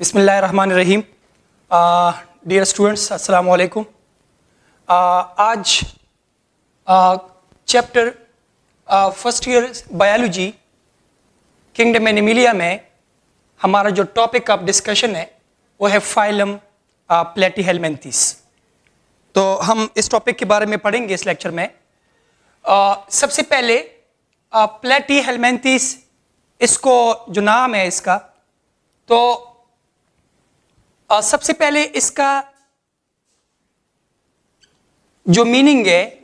बिसमीम dear students अस्सलाम वालेकुम आज chapter first year biology kingdom Animalia में हमारा जो टॉपिक ऑफ डिस्कशन है वो है फाइलम प्लेटीहेलमेंथिस तो हम इस टॉपिक के बारे में पढ़ेंगे इस लेक्चर में आ, सबसे पहले प्लेटीहेलमेंथिस इसको जो नाम है इसका तो और सबसे पहले इसका जो मीनिंग है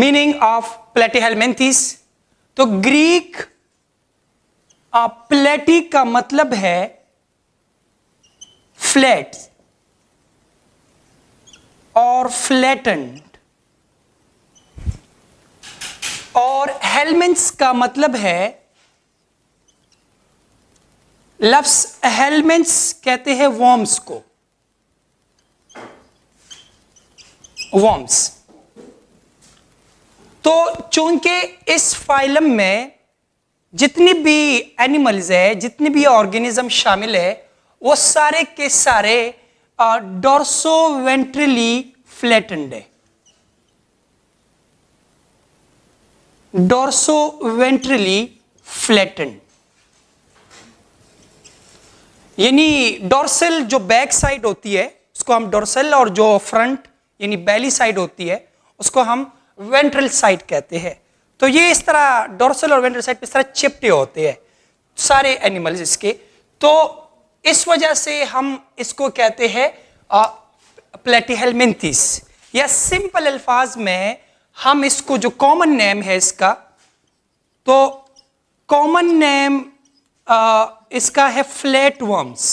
मीनिंग ऑफ प्लेटिहेलमेंथिस तो ग्रीक प्लेटी का मतलब है फ्लैट और फ्लैटेंड और हेलमेंट्स का मतलब है लफ्स हेलमेंट्स कहते हैं वॉर्म्स को वॉर्म्स तो चूंकि इस फाइलम में जितनी भी एनिमल्स है जितनी भी ऑर्गेनिज्म शामिल है वो सारे के सारे डोर्सो वेंट्रली फ्लैटेंड है डोर्सो वेंट्रली फ्लैटेंड यानी डोरसेल जो बैक साइड होती है उसको हम डोरसेल और जो फ्रंट यानी बैली साइड होती है उसको हम वेंट्रल साइड कहते हैं तो ये इस तरह डोरसल और वेंट्रल साइड पर इस तरह चिपटे होते हैं सारे एनिमल्स इसके तो इस वजह से हम इसको कहते हैं प्लेटिहेलमेंथिस या सिंपल अल्फाज में हम इसको जो कॉमन नेम है इसका तो कॉमन नेम Uh, इसका है फ्लैट वर्म्स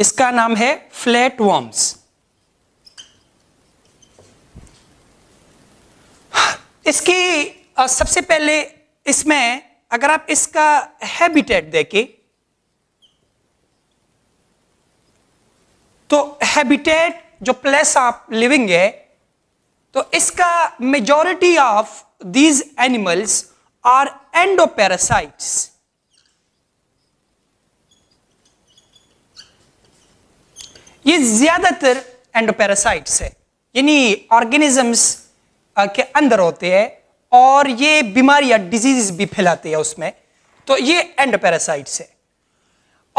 इसका नाम है फ्लैट वर्म्स इसकी सबसे पहले इसमें अगर आप इसका हैबिटेट देखें तो हैबिटेट जो प्लेस आप लिविंग है तो इसका majority of these animals are endoparasites ये ज्यादातर एंडोपेरासाइट्स है यानी ऑर्गेनिजम्स के अंदर होते हैं और ये बीमारी या डिजीज भी फैलाते हैं उसमें तो ये एंडोपेरासाइट्स है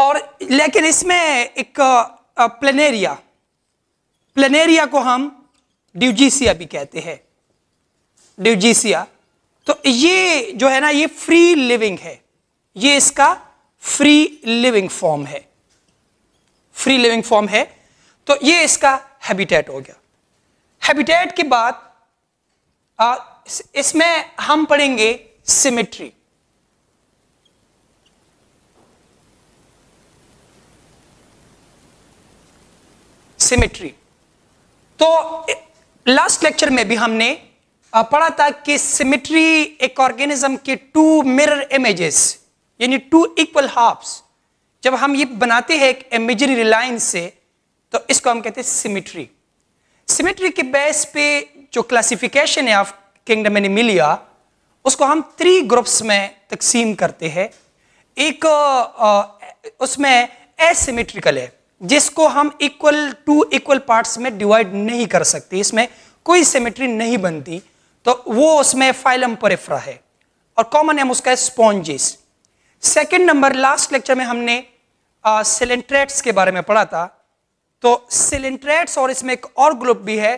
और लेकिन इसमें एक प्लेनेरिया प्लेनेरिया को हम ड्यूजीसिया भी कहते हैं ड्यूजीसिया तो ये जो है ना ये फ्री लिविंग है ये इसका फ्री लिविंग फॉर्म है फ्री लिविंग फॉर्म है तो ये इसका हैबिटेट हो गया हैबिटेट के बाद इसमें हम पढ़ेंगे सिमेट्री सिमेट्री तो लास्ट लेक्चर में भी हमने पढ़ा था कि सिमेट्री एक ऑर्गेनिज्म के टू मिरर इमेजेस यानी टू इक्वल हाफ्स जब हम ये बनाते हैं एक इमेजरी रिलायंस से तो इसको हम कहते हैं सिमेट्री सिमेट्री के बेस पे जो क्लासिफिकेशन है ऑफ किंगडम मिलिया उसको हम थ्री ग्रुप्स में तकसीम करते हैं एक उसमें एसिमेट्रिकल है जिसको हम इक्वल टू इक्वल पार्ट्स में डिवाइड नहीं कर सकते इसमें कोई सिमेट्री नहीं बनती तो वो उसमें फाइलम परिफ्रा है और कॉमन एम उसका sponges second number last lecture में हमने सिलेंट्रेट्स के बारे में पढ़ा था तो सिलेंट्रेट्स और इसमें एक और ग्रुप भी है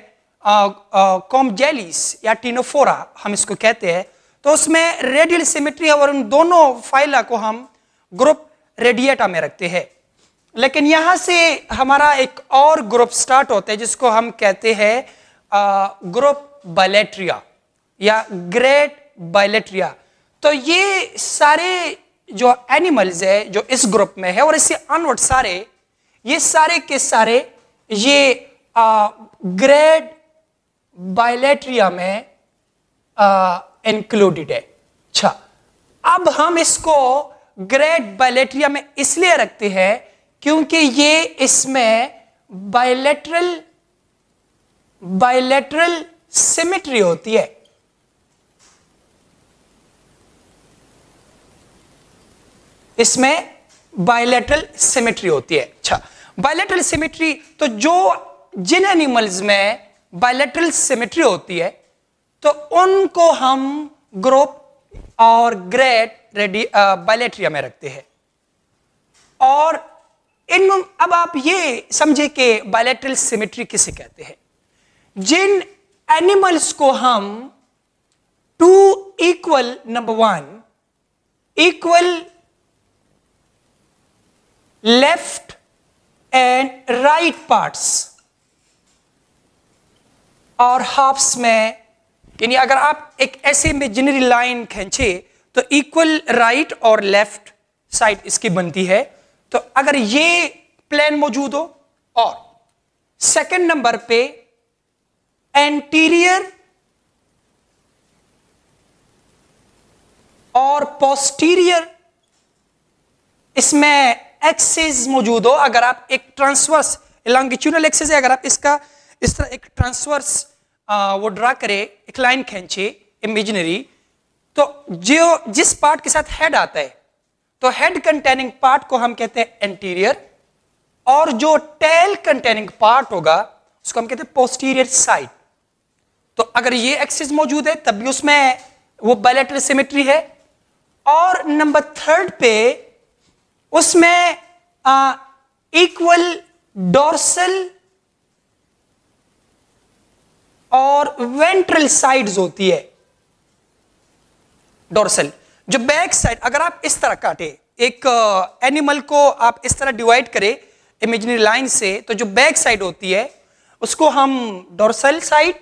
कॉमजेलिस या टीनोफोरा हम इसको कहते हैं तो उसमें रेडियल सिमेट्री और उन दोनों फाइला को हम ग्रुप रेडिएटा में रखते हैं लेकिन यहाँ से हमारा एक और ग्रुप स्टार्ट होता है जिसको हम कहते हैं ग्रुप बायलेट्रिया या ग्रेट बायलेट्रिया तो ये सारे जो एनिमल्स है जो इस ग्रुप में है और इससे अनवर्ड सारे ये सारे के सारे ये ग्रेट बायलेट्रिया में इंक्लूडेड है अच्छा अब हम इसको ग्रेट बायलेट्रिया में इसलिए रखते हैं क्योंकि ये इसमें बायलेटरल बायलेटरल सिमेट्री होती है इसमें बायलेटरल सिमेट्री होती है अच्छा बायलेटरल सिमेट्री तो जो जिन एनिमल्स में बायलेटरल सिमेट्री होती है तो उनको हम ग्रुप और ग्रेट रेडी बायलेट्रिया में रखते हैं और इन अब आप ये समझे कि बायोलेट्रल सिमेट्री किसे कहते हैं जिन एनिमल्स को हम two equal number one equal left and right parts और हाफ्स में यानी अगर आप एक ऐसे इमेजिनरी लाइन खींचे तो इक्वल राइट और लेफ्ट साइड इसकी बनती है तो अगर ये प्लेन मौजूद हो और सेकंड नंबर पे एंटीरियर और पोस्टीरियर इसमें एक्सेस मौजूद हो अगर आप एक ट्रांसवर्स लॉन्गिट्यूनल एक्सेस है अगर आप इसका इस तरह एक ट्रांसवर्स वो ड्रा करें एक लाइन खींचे इमेजिनरी तो जो जिस पार्ट के साथ हेड आता है तो हेड कंटेनिंग पार्ट को हम कहते हैं एंटीरियर और जो टेल कंटेनिंग पार्ट होगा उसको हम कहते हैं पोस्टीरियर साइड तो अगर ये एक्सिस मौजूद है तब भी उसमें वो बायलेटरल सिमेट्री है और नंबर थर्ड पे उसमें इक्वल डोर्सल और वेंट्रल साइड्स होती है डोर्सल जो बैक साइड अगर आप इस तरह काटे एक एनिमल को आप इस तरह डिवाइड करें इमेजनरी लाइन से तो जो बैक साइड होती है उसको हम डोरसल साइड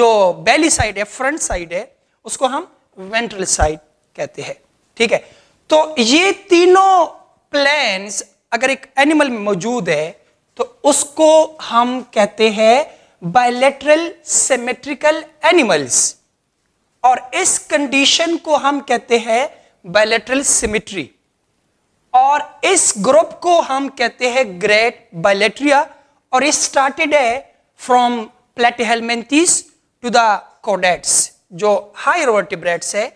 जो बेली साइड है फ्रंट साइड है उसको हम वेंट्रल साइड कहते हैं ठीक है तो ये तीनों प्लैन्स अगर एक एनिमल में मौजूद है तो उसको हम कहते हैं बायोलेटरल सिमेट्रिकल एनिमल्स और इस कंडीशन को हम कहते हैं बायलेटरल सिमिट्री और इस ग्रुप को हम कहते हैं ग्रेट बायलेट्रिया और इस स्टार्टेड है from Platyhelminthes to the chordates जो हाई रोवर्टिब्रेट्स है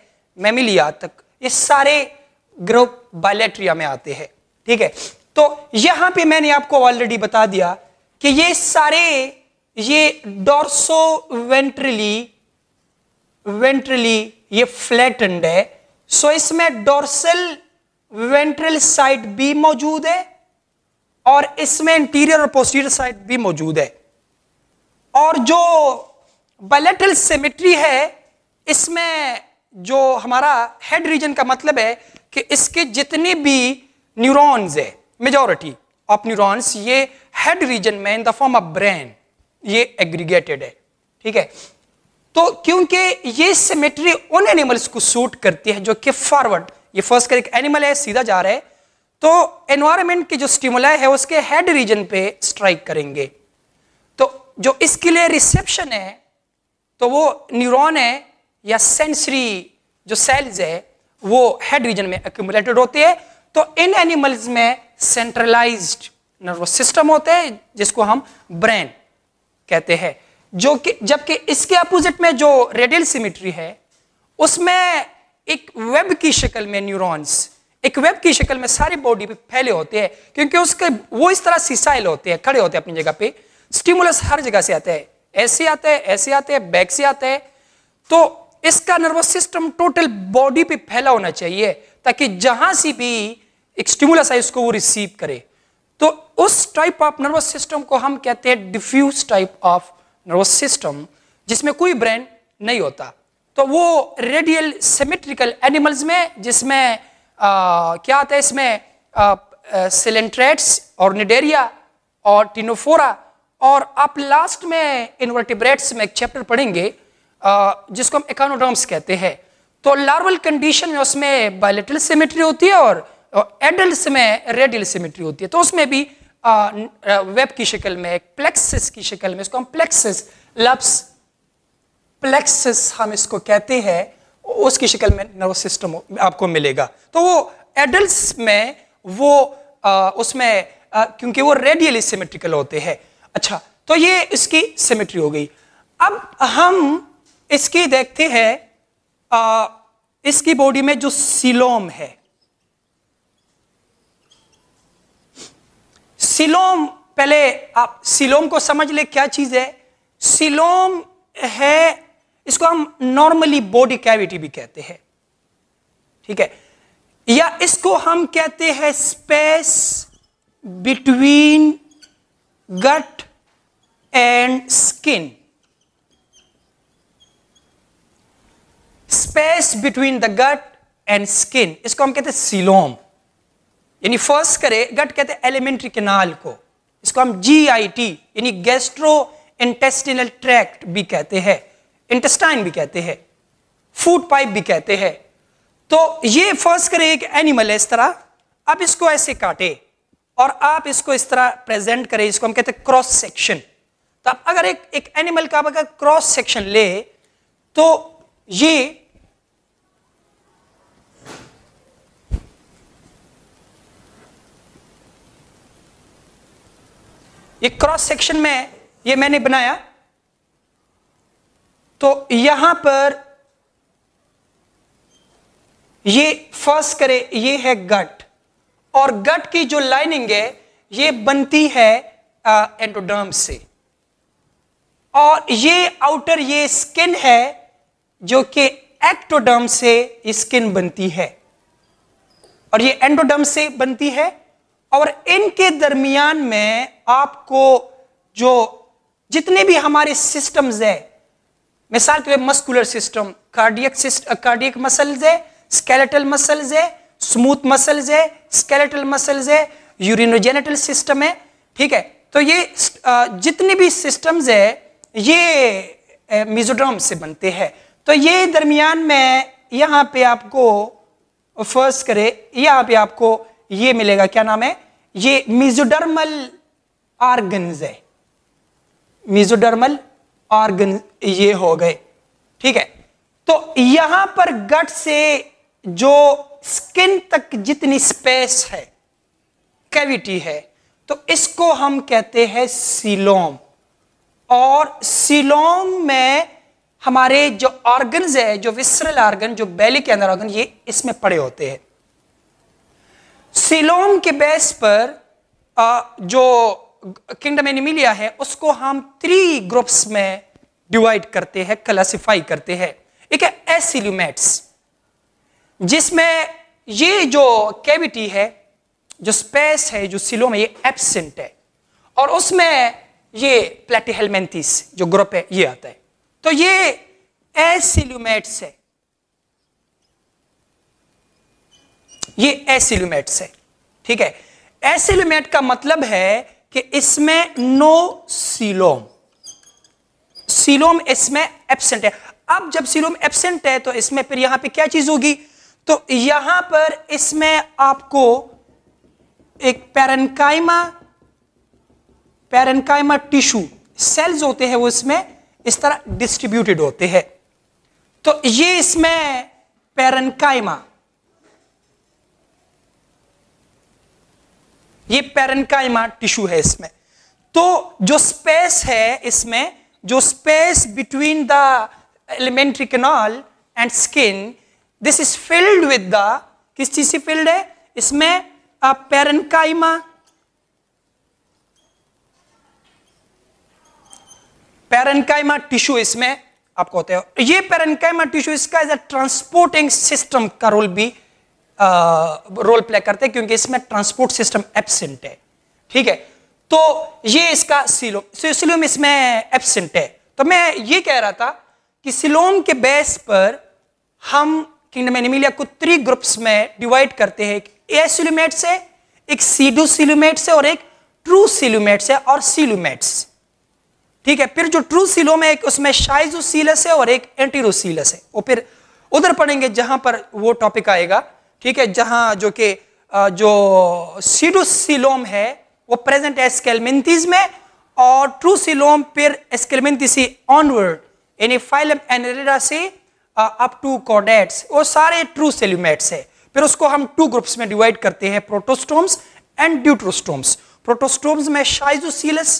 मेमिलिया तक इस सारे ग्रुप बायलेट्रिया में आते हैं ठीक है तो यहां पे मैंने आपको ऑलरेडी बता दिया कि ये सारे ये डोर्सो वेंट्रली वेंट्रली ये फ्लैटेंड है सो इसमें डोर्सल वेंट्रल साइड भी मौजूद है और इसमें इंटीरियर और पोस्टीरियर साइड भी मौजूद है और जो बायलेटरल सिमेट्री है इसमें जो हमारा हेड रीजन का मतलब है कि इसके जितने भी न्यूरॉन्स है मेजॉरिटी ऑफ न्यूरॉन्स ये हेड रीजन में in the form of brain ये एग्रीगेटेड है ठीक है तो क्योंकि ये सिमेट्री उन एनिमल्स को सूट करती है जो कि फॉरवर्ड ये फर्स्ट कर एक एनिमल है सीधा जा रहा है तो एनवायरमेंट की जो स्टिमुलाई है उसके हेड रीजन पे स्ट्राइक करेंगे तो जो इसके लिए रिसेप्शन है तो वो न्यूरॉन है या सेंसरी जो सेल्स है वो हेड रीजन में एक्यूमुलेटेड होते हैं तो इन एनिमल्स में सेंट्रलाइज्ड नर्वस सिस्टम होते हैं जिसको हम ब्रेन कहते हैं जो कि जबकि इसके अपोजिट में जो रेडियल सिमेट्री है उसमें एक वेब की शक्ल में न्यूरॉन्स एक वेब की शक्ल में सारी बॉडी पे फैले होते हैं क्योंकि उसके वो इस तरह सिसाइल होते हैं खड़े होते हैं अपनी जगह पे स्टिमुलस हर जगह से आता है ऐसे आता है ऐसे आते हैं बैक से आता है तो इसका नर्वस सिस्टम टोटल बॉडी पे फैला होना चाहिए ताकि जहां से भी एक स्टिमुलस आए उसको वो रिसीव करे तो उस टाइप ऑफ नर्वस सिस्टम को हम कहते हैं diffuse type of nervous system जिसमें कोई ब्रेन नहीं होता तो वो रेडियल सिमेट्रिकल एनिमल्स में जिसमें आ, क्या आता है इसमें सिलेंट्रेट्स और निडेरिया और टिनोफोरा और आप लास्ट में इन्वर्टिब्रेट्स में एक चैप्टर पढ़ेंगे आ, जिसको हम एकानोडॉम्स कहते हैं तो लार्वल कंडीशन में उसमें बायोलिटल सिमेट्री होती है और एडल्ट में रेडियल सिमेट्री होती है तो उसमें भी वेब की शक्ल में एक प्लेक्सिस की शक्ल में इसको हम प्लेक्सिस लफ्स प्लेक्सिस हम इसको कहते हैं उसकी शक्ल में नर्वस सिस्टम आपको मिलेगा तो वो एडल्ट में वो आ, उसमें आ, क्योंकि वो रेडियली सिमेट्रिकल होते हैं अच्छा तो ये इसकी सिमेट्री हो गई अब हम इसकी देखते हैं इसकी बॉडी में जो सिलोम है सिलोम पहले आप सिलोम को समझ ले क्या चीज़ है सिलोम है इसको हम नॉर्मली बॉडी कैविटी भी कहते हैं ठीक है या इसको हम कहते हैं space between gut and skin space between the gut and skin इसको हम कहते हैं सिलोम यानी फर्स्ट करे गट कहते हैं एलिमेंट्री केनाल को इसको हम जी आई टी यानी गैस्ट्रो इंटेस्टिनल ट्रैक्ट भी कहते हैं इंटेस्टाइन भी कहते हैं फूड पाइप भी कहते हैं तो ये फर्स्ट करे एक एनिमल है इस तरह अब इसको ऐसे काटे और आप इसको इस तरह प्रेजेंट करें इसको हम कहते हैं क्रॉस सेक्शन तो अगर एक एक एनिमल का आप अगर क्रॉस सेक्शन ले तो ये ये क्रॉस सेक्शन में ये मैंने बनाया तो यहां पर ये फर्स्ट करे ये है गट और गट की जो लाइनिंग है ये बनती है एंडोडर्म से और ये आउटर ये स्किन है जो कि एक्टोडर्म से स्किन बनती है और ये एंडोडर्म से बनती है और इनके दरमियान में आपको जो जितने भी हमारे सिस्टम्स है मिसाल के muscular system cardiac system cardiac muscles है स्केलेटल मसल्स है स्मूथ मसल्स है स्केलेटल मसल्स है यूरिनोजेनेटल सिस्टम है ठीक है तो ये जितने भी सिस्टम्स है ये मिजोड्राम से बनते हैं तो ये दरमियान में यहाँ पे आपको फर्स्ट करे यहाँ पे आपको ये मिलेगा क्या नाम है ये मिजोडर्मल ऑर्गन्स है मिजोडर्मल ऑर्गन ये हो गए ठीक है तो यहां पर गट से जो स्किन तक जितनी स्पेस है कैविटी है तो इसको हम कहते हैं सिलोम और सिलोम में हमारे जो ऑर्गन्स है जो विसरल ऑर्गन जो बैली के अंदर ऑर्गन ये इसमें पड़े होते हैं सिलोम के बेस पर जो किंगडम एनिमिलिया है उसको हम थ्री ग्रुप्स में डिवाइड करते हैं क्लासिफाई करते हैं एक है एसिल्यूमेट्स जिसमें ये जो कैविटी है जो स्पेस है जो सिलोम है ये एब्सेंट है और उसमें ये प्लेटिहेलमेंथिस जो ग्रुप है ये आता है तो ये एसिल्यूमेट्स है ये एसिलुमेट्स है ठीक है एसिलुमेट का मतलब है कि इसमें नो सीलोम सीलोम इसमें एब्सेंट है अब जब सीलोम एबसेंट है तो इसमें फिर यहां पे क्या चीज होगी तो यहां पर इसमें आपको एक पेरनकाइमा पेरनकाइमा टिश्यू सेल्स होते हैं वो इसमें इस तरह डिस्ट्रीब्यूटेड होते हैं तो ये इसमें पेरनकाइमा ये पेरनकाइमा टिश्यू है इसमें तो जो स्पेस है इसमें जो space between the alimentary canal and skin this is filled with the किस चीज से फिल्ड है इसमें पेरनकाइमा पेरनकाइमा टिश्यू इसमें आपको होते हैं ये पेरनकाइमा टिश्यू इसका एज अ ट्रांसपोर्टिंग सिस्टम का रोल भी रोल प्ले करते हैं क्योंकि इसमें ट्रांसपोर्ट सिस्टम एबसेंट है ठीक है तो ये इसका सिलोम सो सिलोम इसमें एबसेंट है तो मैं ये कह रहा था कि सिलोम के बेस पर हम किंगडम एनिमिलिया को थ्री ग्रुप्स में डिवाइड करते हैं ए सिलोमेट से एक सीडू सिलोमेट से और एक ट्रू सिलोमेट से और सिलोमेट्स ठीक है फिर जो ट्रू सिलोम है एक उसमें शाइजोसीलस है और एक एंटीरोसीलस है वो फिर उधर पढ़ेंगे जहां पर वो टॉपिक आएगा ठीक है जहाँ जो कि जो सीडोसिलोम है वो प्रेजेंट है स्केलमेंथिस में और ट्रू सिलोम फिर स्केलमेंथिस ऑनवर्ड यानी फाइलम एनरेडा से अप टू कॉर्डेट्स वो सारे ट्रू सेल्यूमेट्स है फिर उसको हम टू ग्रुप्स में डिवाइड करते हैं प्रोटोस्टोम्स एंड ड्यूट्रोस्टोम्स प्रोटोस्टोम्स में शाइजोसीलस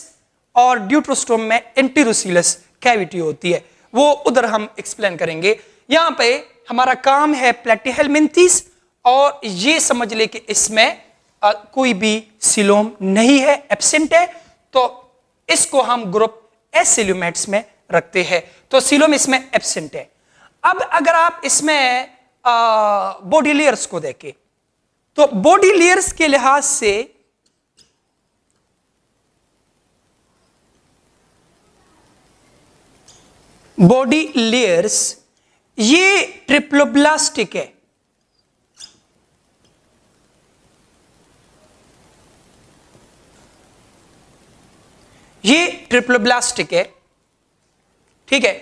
और ड्यूट्रोस्टोम में एंटीरोसीलस कैविटी होती है वो उधर हम एक्सप्लेन करेंगे यहाँ पे हमारा काम है प्लेटिहेलमिंथीस और ये समझ ले कि इसमें कोई भी सिलोम नहीं है एबसेंट है तो इसको हम ग्रुप एस सिल्यूमेट्स में रखते हैं तो सिलोम इसमें एबसेंट है अब अगर आप इसमें बॉडी लेयर्स को देखें तो बॉडी लेयर्स के लिहाज से बॉडी लेयर्स ये ट्रिप्लोब्लास्टिक है ये ट्रिप्लोब्लास्टिक है ठीक है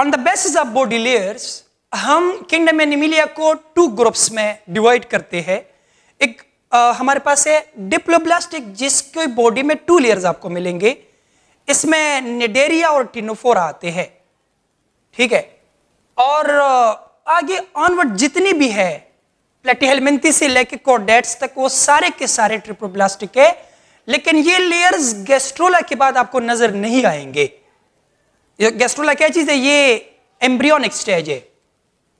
on the basis of body layers हम किंगडम एनिमिलिया को टू ग्रुप्स में डिवाइड करते हैं एक uh, हमारे पास है डिप्लोब्लास्टिक जिसके बॉडी में टू लेयर्स आपको मिलेंगे इसमें निडेरिया और टिनोफोरा आते हैं ठीक है और uh, आगे ऑनवर्ड जितनी भी है प्लेटिहेलमेंती से लेके कोडेट्स तक वो सारे के सारे ट्रिप्लोब्लास्टिक है लेकिन ये लेयर्स गैस्ट्रोला के बाद आपको नजर नहीं आएंगे गैस्ट्रोला क्या चीज है ये एम्ब्रियोनिक स्टेज है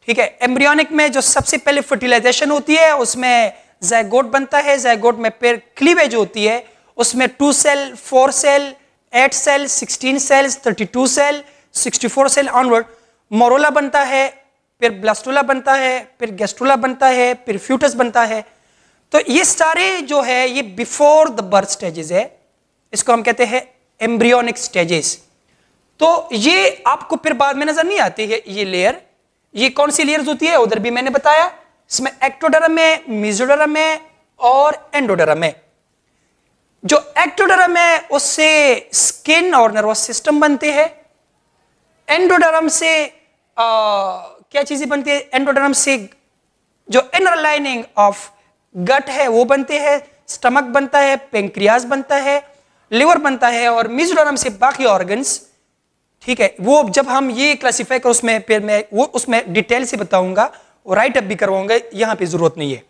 ठीक है एम्ब्रियोनिक में जो सबसे पहले फर्टिलाइजेशन होती है उसमें जैगोट बनता है जैगोट में पेड़ क्लीवेज होती है उसमें two cell four cell eight cell sixteen cells thirty two cell sixty four cell onward morula बनता है फिर ब्लास्टोला बनता है फिर गैस्ट्रोला बनता है फिर फ्यूटस बनता है तो ये सारे जो है ये बिफोर द बर्थ स्टेजेस है इसको हम कहते हैं एम्ब्रियोनिक स्टेजेस तो ये आपको फिर बाद में नजर नहीं आती है ये लेयर ये कौन सी लेयर्स होती है उधर भी मैंने बताया इसमें एक्टोडरम है मिजोडरम है और एंडोडरम है जो एक्टोडरम है उससे स्किन और नर्वस सिस्टम बनते हैं एंडोडरम से आ, क्या चीजें बनती है एंडोडरम से जो इनर लाइनिंग ऑफ गट है वो बनते हैं स्टमक बनता है पेंक्रियाज बनता है लिवर बनता है और मिजोरम से बाकी ऑर्गन्स ठीक है वो जब हम ये क्लासीफाई कर उसमें फिर मैं वो उसमें डिटेल से बताऊंगा और राइट अप भी करवाऊंगा यहाँ पे जरूरत नहीं है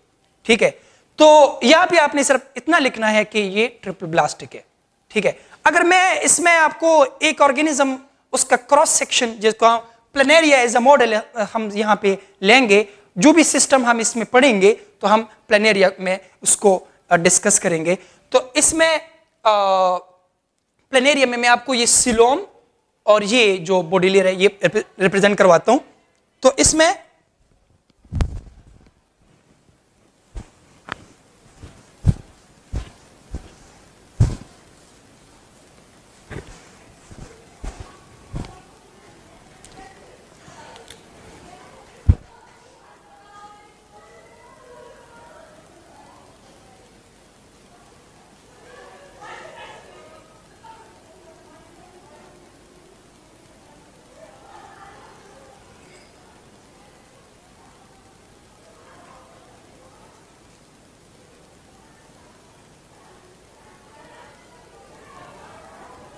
ठीक है तो यहाँ पे आपने सिर्फ इतना लिखना है कि ये ट्रिपल ब्लास्टिक है ठीक है अगर मैं इसमें आपको एक ऑर्गेनिज्म उसका क्रॉस सेक्शन जिसको प्लेनेरिया एज अ मॉडल हम यहाँ पे लेंगे जो भी सिस्टम हम इसमें पढ़ेंगे तो हम प्लेनेरिया में उसको डिस्कस करेंगे तो इसमें प्लेनेरिया में मैं आपको ये सिलोम और ये जो बॉडी लेयर है ये रिप्रेजेंट करवाता हूँ तो इसमें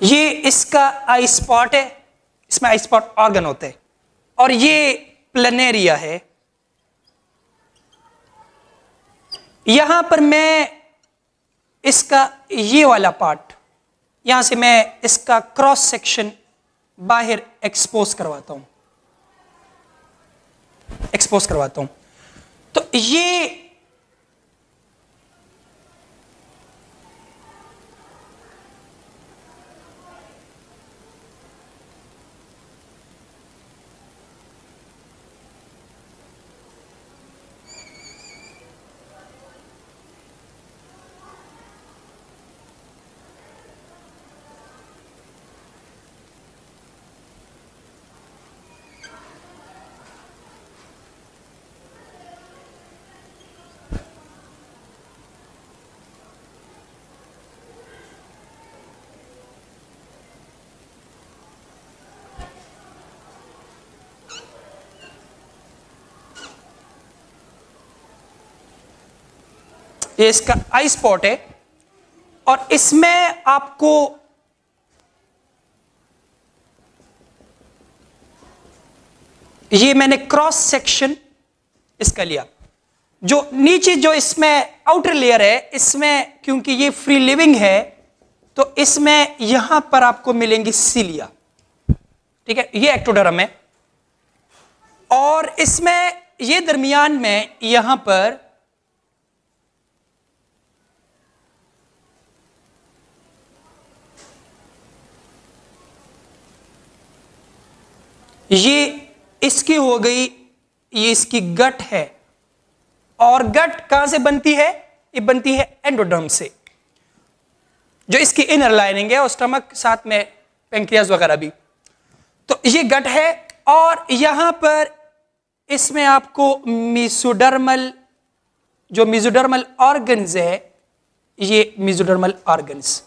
ये इसका आई स्पॉट है इसमें आई स्पॉट ऑर्गन होते हैं और ये प्लेनेरिया है यहां पर मैं इसका ये वाला पार्ट यहां से मैं इसका क्रॉस सेक्शन बाहर एक्सपोज करवाता हूं एक्सपोज करवाता हूं तो ये ये इसका आई स्पॉट है और इसमें आपको ये मैंने क्रॉस सेक्शन इसका लिया जो नीचे जो इसमें आउटर लेयर है इसमें क्योंकि ये फ्री लिविंग है तो इसमें यहां पर आपको मिलेंगी सीलिया ठीक है ये एक्टोडरम है और इसमें ये दरमियान में यहां पर ये इसकी हो गई ये इसकी गट है और गट कहां से बनती है ये बनती है एंडोडर्म से जो इसकी इनर लाइनिंग है और स्टमक साथ में पेंक्रियाज वगैरह भी तो ये गट है और यहां पर इसमें आपको मिसोडर्मल जो मिजोडर्मल ऑर्गन्स है ये मिजोडर्मल ऑर्गन्स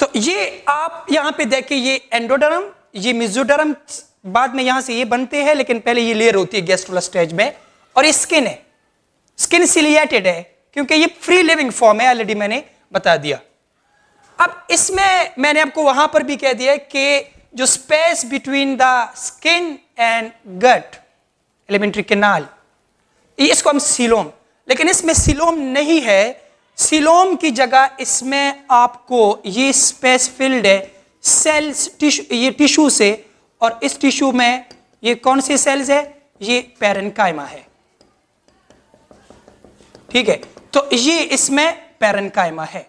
तो ये आप यहां पे देखिए ये एंडोडरम ये मिजोडरम बाद में यहां से ये बनते हैं लेकिन पहले ये लेयर होती है गैस्ट्रोल स्टेज में और ये स्किन है स्किन सिलिएटेड है क्योंकि ये फ्री लिविंग फॉर्म है ऑलरेडी मैंने बता दिया अब इसमें मैंने आपको वहां पर भी कह दिया कि जो space between the skin and gut alimentary canal इसको हम सिलोम लेकिन इसमें सिलोम नहीं है सिलोम की जगह इसमें आपको ये स्पेस फिल्ड है सेल्स टिश्यू ये टिश्यू से और इस टिश्यू में ये कौन से सेल्स है ये पेरनकाइमा है ठीक है तो ये इसमें पेरनकाइमा है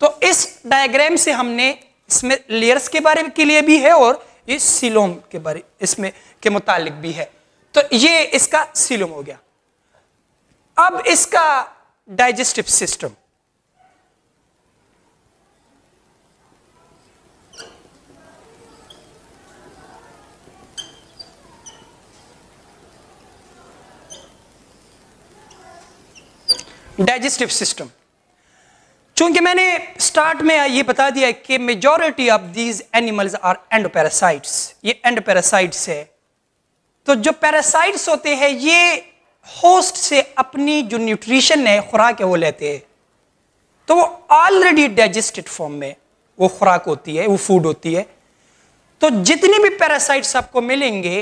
तो इस डायग्राम से हमने इसमें लेयर्स के बारे के लिए भी है और ये सिलोम के बारे इसमें के मुतालिक भी है तो ये इसका सिलोम हो गया अब इसका digestive system. डाइजेस्टिव सिस्टम चूंकि मैंने स्टार्ट में ये बता दिया कि majority of these animals are endoparasites ये एंड पैरासाइट्स है तो जो पैरासाइट्स होते हैं ये होस्ट से अपनी जो न्यूट्रिशन है खुराक है वो लेते हैं तो वो ऑलरेडी डाइजेस्टेड फॉर्म में वो खुराक होती है वो फूड होती है तो जितने भी पैरासाइट्स आपको मिलेंगे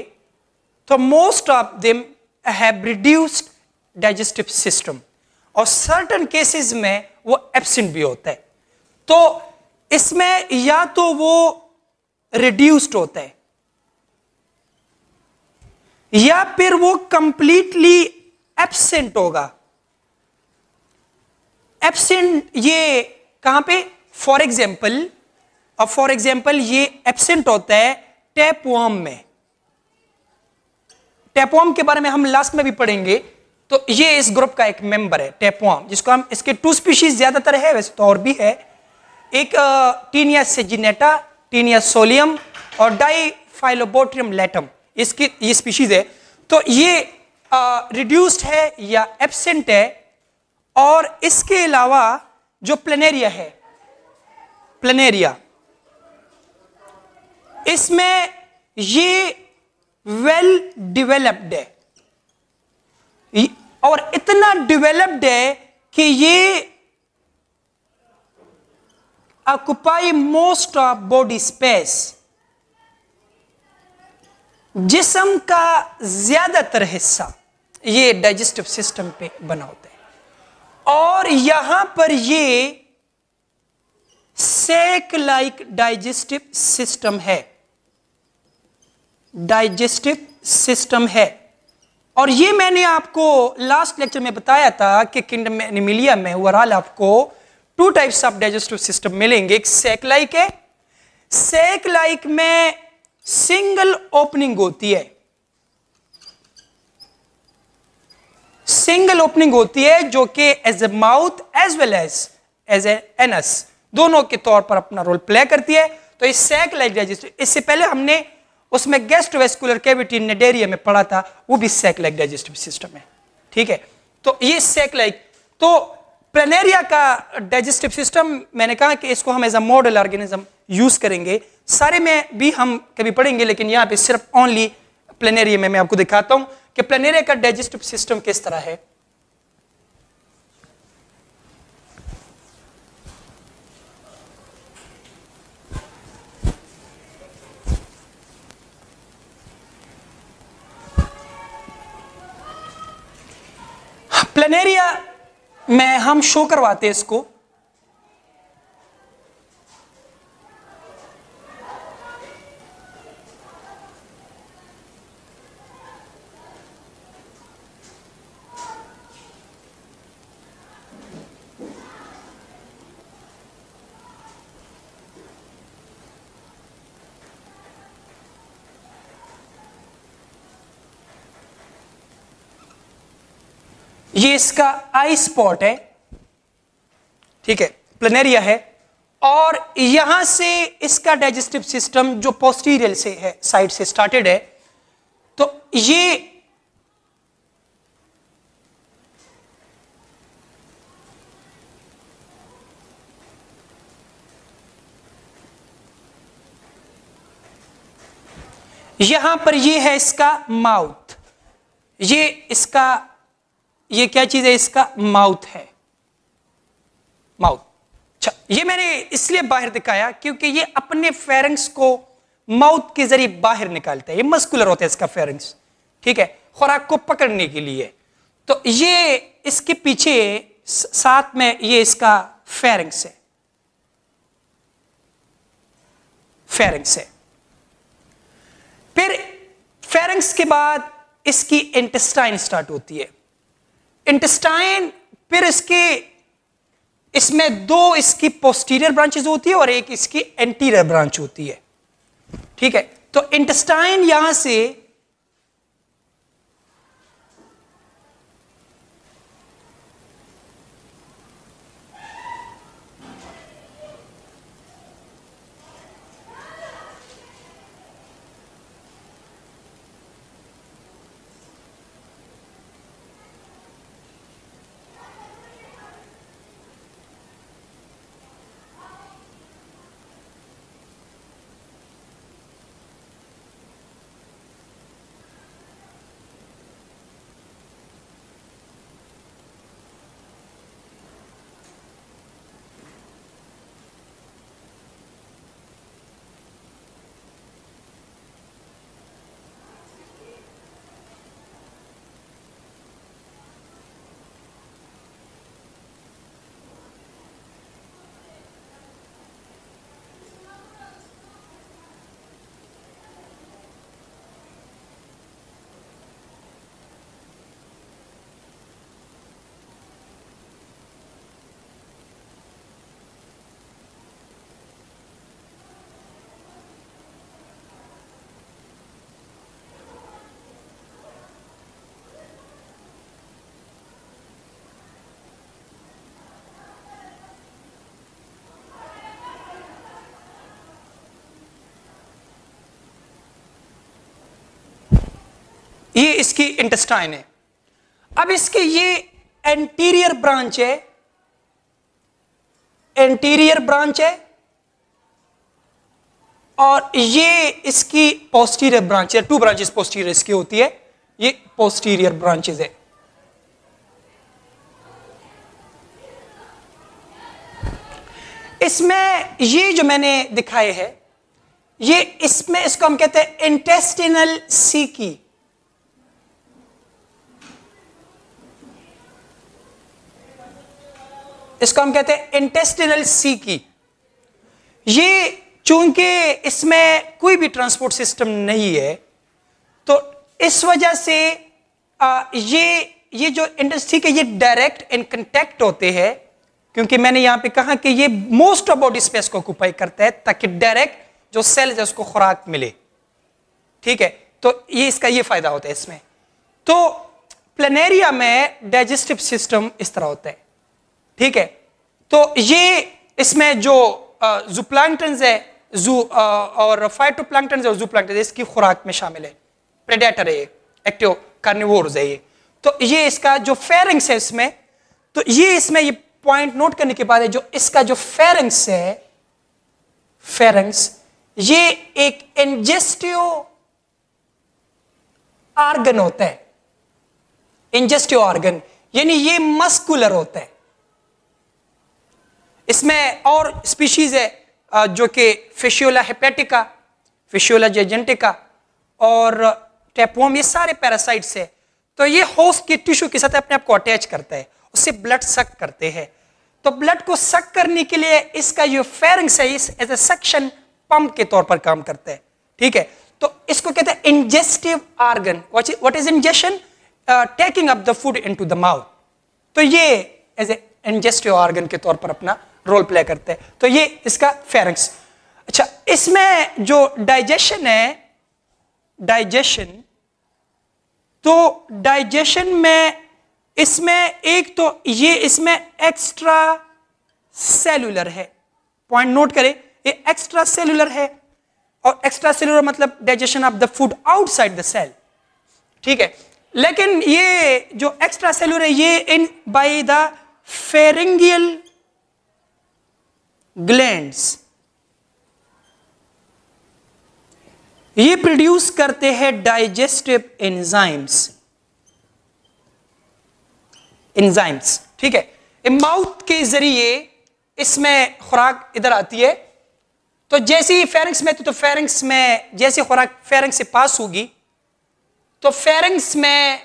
तो most of them have reduced digestive system और सर्टन केसेस में वो एब्सेंट भी होता है तो इसमें या तो वो रिड्यूस्ड होता है या फिर वो कंप्लीटली एबसेंट होगा एबसेंट ये कहां पे फॉर एग्जाम्पल अब फॉर एग्जाम्पल ये एबसेंट होता है टेपवॉर्म में टेपवॉर्म के बारे में हम लास्ट में भी पढ़ेंगे तो ये इस ग्रुप का एक मेंबर है टेपवॉर्म जिसको हम इसके टू स्पीशीज ज्यादातर है वैसे तो और भी है एक टीनिया सेजिनेटा टीनिया सोलियम और डाई फाइलोबोट्रियम लेटम इसकी ये स्पीशीज है तो ये रिड्यूस्ड है या एबसेंट है और इसके अलावा जो प्लेनेरिया है प्लेनेरिया इसमें ये वेल डिवेलप्ड है और इतना डिवेलप्ड है कि ये occupy most of body space जिसम का ज़्यादातर हिस्सा ये डाइजेस्टिव सिस्टम पे बना होता है और यहां पर ये सेक लाइक डाइजेस्टिव सिस्टम है डाइजेस्टिव सिस्टम है और ये मैंने आपको लास्ट लेक्चर में बताया था कि किंगडम एनिमिलिया में ओवरऑल आपको two types of digestive system मिलेंगे एक सेक लाइक है सेक लाइक में सिंगल ओपनिंग होती है सिंगल ओपनिंग होती है जो कि as a mouth as well as as a anus दोनों के तौर पर अपना रोल प्ले करती है तो इस सैक लाइक इससे पहले हमने उसमें गेस्ट वेस्कुलर कैविटी नेडेरिया में पढ़ा था वो भी सैक लाइक डाइजेस्टिव सिस्टम है ठीक है तो ये सैक लाइक तो प्लेनेरिया का डाइजेस्टिव सिस्टम मैंने कहा कि इसको हम as a model organism use करेंगे सारे में भी हम कभी पढ़ेंगे लेकिन यहाँ पे सिर्फ ओनली प्लेनेरिया में मैं आपको दिखाता हूं कि प्लेनेरिया का डाइजेस्टिव सिस्टम किस तरह है प्लेनेरिया में हम शो करवाते हैं इसको ये इसका आई स्पॉट है ठीक है प्लेनेरिया है और यहां से इसका डाइजेस्टिव सिस्टम जो पोस्टीरियल से है साइड से स्टार्टेड है तो ये यहां पर ये है इसका माउथ ये इसका ये क्या चीज है इसका माउथ है माउथ अच्छा ये मैंने इसलिए बाहर दिखाया क्योंकि ये अपने फेरेंग्स को माउथ के जरिए बाहर निकालता है ये मस्कुलर होता है इसका फेरेंग्स ठीक है खुराक को पकड़ने के लिए तो ये इसके पीछे साथ में ये इसका फेरेंग्स है फेरेंग्स है फिर फेरेंग्स के बाद इसकी इंटेस्टाइन स्टार्ट होती है इंटेस्टाइन फिर इसके इसमें दो इसकी पोस्टीरियर ब्रांचेस होती है और एक इसकी एंटीरियर ब्रांच होती है ठीक है तो इंटेस्टाइन यहां से ये इसकी इंटेस्टाइन है अब इसकी ये एंटीरियर ब्रांच है एंटीरियर ब्रांच है और ये इसकी पोस्टीरियर ब्रांच है टू ब्रांचेस पोस्टीरियर इसकी होती है ये पोस्टीरियर ब्रांचेस है इसमें ये जो मैंने दिखाए हैं ये इसमें इसको हम कहते हैं इंटेस्टिनल सीकी इसको हम कहते हैं इंटेस्टिनल सी की ये चूंकि इसमें कोई भी ट्रांसपोर्ट सिस्टम नहीं है तो इस वजह से आ, ये ये जो इंडस्ट्री के ये डायरेक्ट इन कंटेक्ट होते हैं क्योंकि मैंने यहाँ पे कहा कि ये मोस्ट ऑफ बॉडी स्पेस को ऑक्यूपाई करता है ताकि डायरेक्ट जो सेल्स है उसको खुराक मिले ठीक है तो ये इसका ये फायदा होता है इसमें तो प्लेनेरिया में डाइजेस्टिव सिस्टम इस तरह होता है ठीक है तो ये इसमें जो जू प्लांट है जू और फाइटो और जू प्लांट इसकी खुराक में शामिल है प्रेडेटर है ये एक्टिव कार्निवोर्स है ये तो ये इसका जो फेरिंग्स है इसमें तो ये इसमें ये पॉइंट नोट करने के बाद है जो इसका जो फेरिंग्स है फेरिंग्स ये एक इंजेस्टिव आर्गन होता है इंजेस्टिव आर्गन यानी ये मस्कुलर होता है इसमें और स्पीशीज़ है जो कि फिशियोला हेपेटिका फिशियोला जेजेंटिका और टेपोम ये सारे पैरासाइट्स है तो ये होस्ट के टिश्यू के साथ अपने आप को अटैच करता है उससे ब्लड सक करते हैं तो ब्लड को सक करने के लिए इसका जो फेरिंग्स है इस एज ए सक्शन पंप के तौर पर काम करता है ठीक है तो इसको कहते हैं ingestive organ what is ingestion taking up the food into the mouth तो ये एज ए इंजेस्टिव आर्गन के तौर पर अपना रोल प्ले करते हैं तो ये इसका फेरेंक्स अच्छा इसमें जो डाइजेशन है डाइजेशन तो डाइजेशन में इसमें एक तो ये इसमें एक्स्ट्रा सेलुलर है पॉइंट नोट करें ये एक्स्ट्रा सेलुलर है और एक्स्ट्रा सेलुलर मतलब digestion of the food outside the cell ठीक है लेकिन ये जो एक्स्ट्रा सेलुलर है ये in by the pharyngeal glands ये प्रोड्यूस करते हैं डाइजेस्टिव एंजाइम्स एंजाइम्स ठीक है माउथ के जरिए इसमें खुराक इधर आती है तो जैसे ही फेरिंग्स में तो, तो फेरिंग्स में जैसे खुराक फेरिंग से पास होगी तो फेरिंग्स में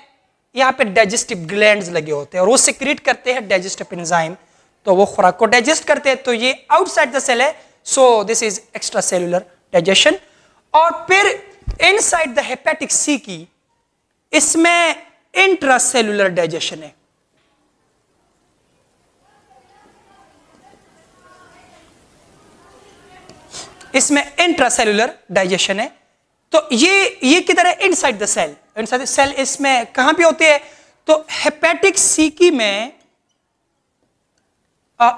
यहां पे डाइजेस्टिव ग्लैंड्स लगे होते हैं और वो सिक्रीट करते हैं डाइजेस्टिव एंजाइम्स तो वो खुराक को डाइजेस्ट करते हैं तो ये आउटसाइड द सेल है so this is extracellular digestion और फिर इनसाइड द हेपेटिक सी की इसमें इंट्रा सेलुलर डाइजेशन है इसमें सेलुलर डाइजेशन है तो ये ये किधर है inside the cell inside the cell इसमें कहां पे होते हैं तो हेपेटिक सीकी में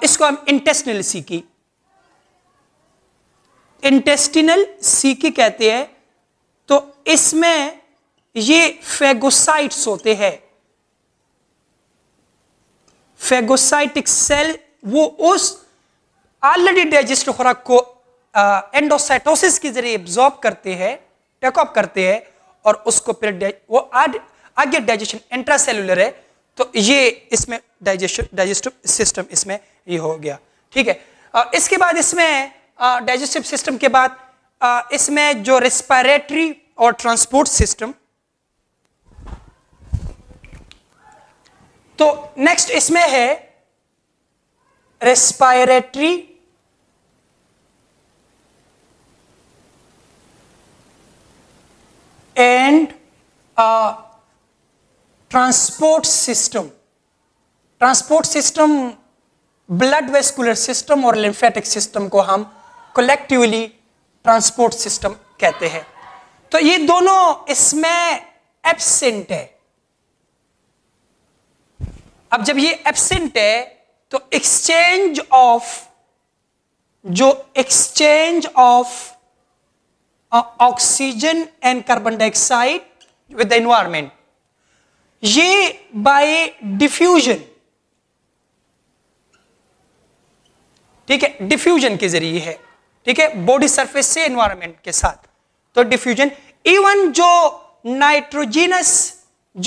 इसको हम इंटेस्टिनल सीकी इंटेस्टिनल सीकी कहते हैं तो इसमें ये फेगोसाइट्स होते हैं फेगोसाइटिक सेल वो उस ऑलरेडी डाइजेस्ट खुराक को एंडोसाइटोसिस के जरिए एब्जॉर्ब करते हैं टेकअप करते हैं और उसको फिर वो आगे डाइजेशन इंट्रासेलुलर है तो ये इसमें डाइजेस्टिव डाइजेस्टिव सिस्टम इसमें ये हो गया ठीक है इसके बाद इसमें डाइजेस्टिव सिस्टम के बाद इसमें जो रेस्पायरेटरी और ट्रांसपोर्ट सिस्टम तो नेक्स्ट इसमें है respiratory and transport system transport system blood vascular system और लिम्फेटिक सिस्टम को हम कलेक्टिवली ट्रांसपोर्ट सिस्टम कहते हैं तो ये दोनों इसमें एबसेंट है अब जब ये एबसेंट है तो एक्सचेंज ऑफ जो exchange of oxygen and carbon dioxide with the environment ये बाय डिफ्यूजन ठीक है डिफ्यूजन के जरिए है ठीक है बॉडी सरफेस से एनवायरमेंट के साथ तो डिफ्यूजन इवन जो नाइट्रोजिनस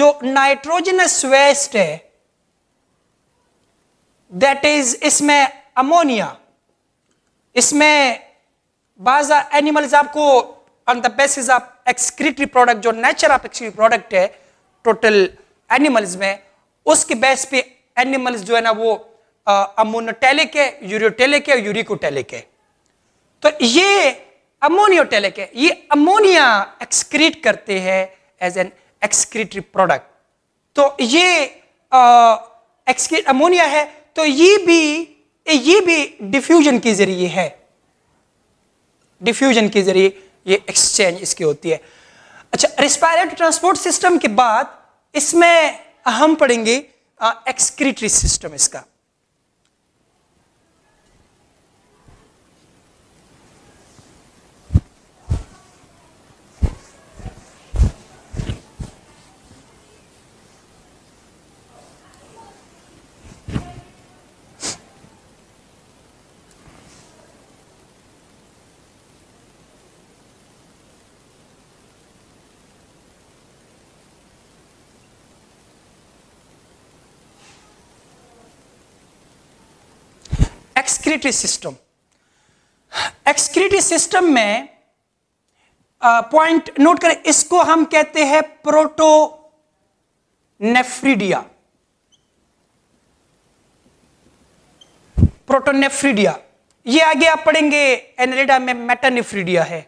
जो नाइट्रोजिनस वेस्ट है दैट इज इसमें अमोनिया इसमें बाजा एनिमल्स आपको on the basis of excretory product जो नेचर ऑफ एक्सक्रीटरी प्रोडक्ट है टोटल एनिमल्स में उसके बेस पे एनिमल्स जो है ना वो अमोनोटेलिक है यूरियोटेलिक है यूरिकोटेलिक है तो ये अमोनियोटेलिक है ये अमोनिया एक्सक्रीट करते हैं एज एन एक्सक्रीटरी प्रोडक्ट तो ये एक्सक्रीट अमोनिया है तो ये भी ये भी डिफ्यूजन के जरिए है डिफ्यूजन के जरिए ये एक्सचेंज इसकी होती है अच्छा रिस्पायरेटरी ट्रांसपोर्ट सिस्टम के बाद इसमें हम पढ़ेंगे एक्सक्रीटरी uh, सिस्टम इसका एक्सक्रीटरी सिस्टम एक्सक्रीटरी सिस्टम में पॉइंट uh, नोट करें इसको हम कहते हैं प्रोटोनेफ्रीडिया प्रोटोनेफ्रीडिया ये आगे आप पढ़ेंगे एनरेडा में मेटानेफ्रीडिया है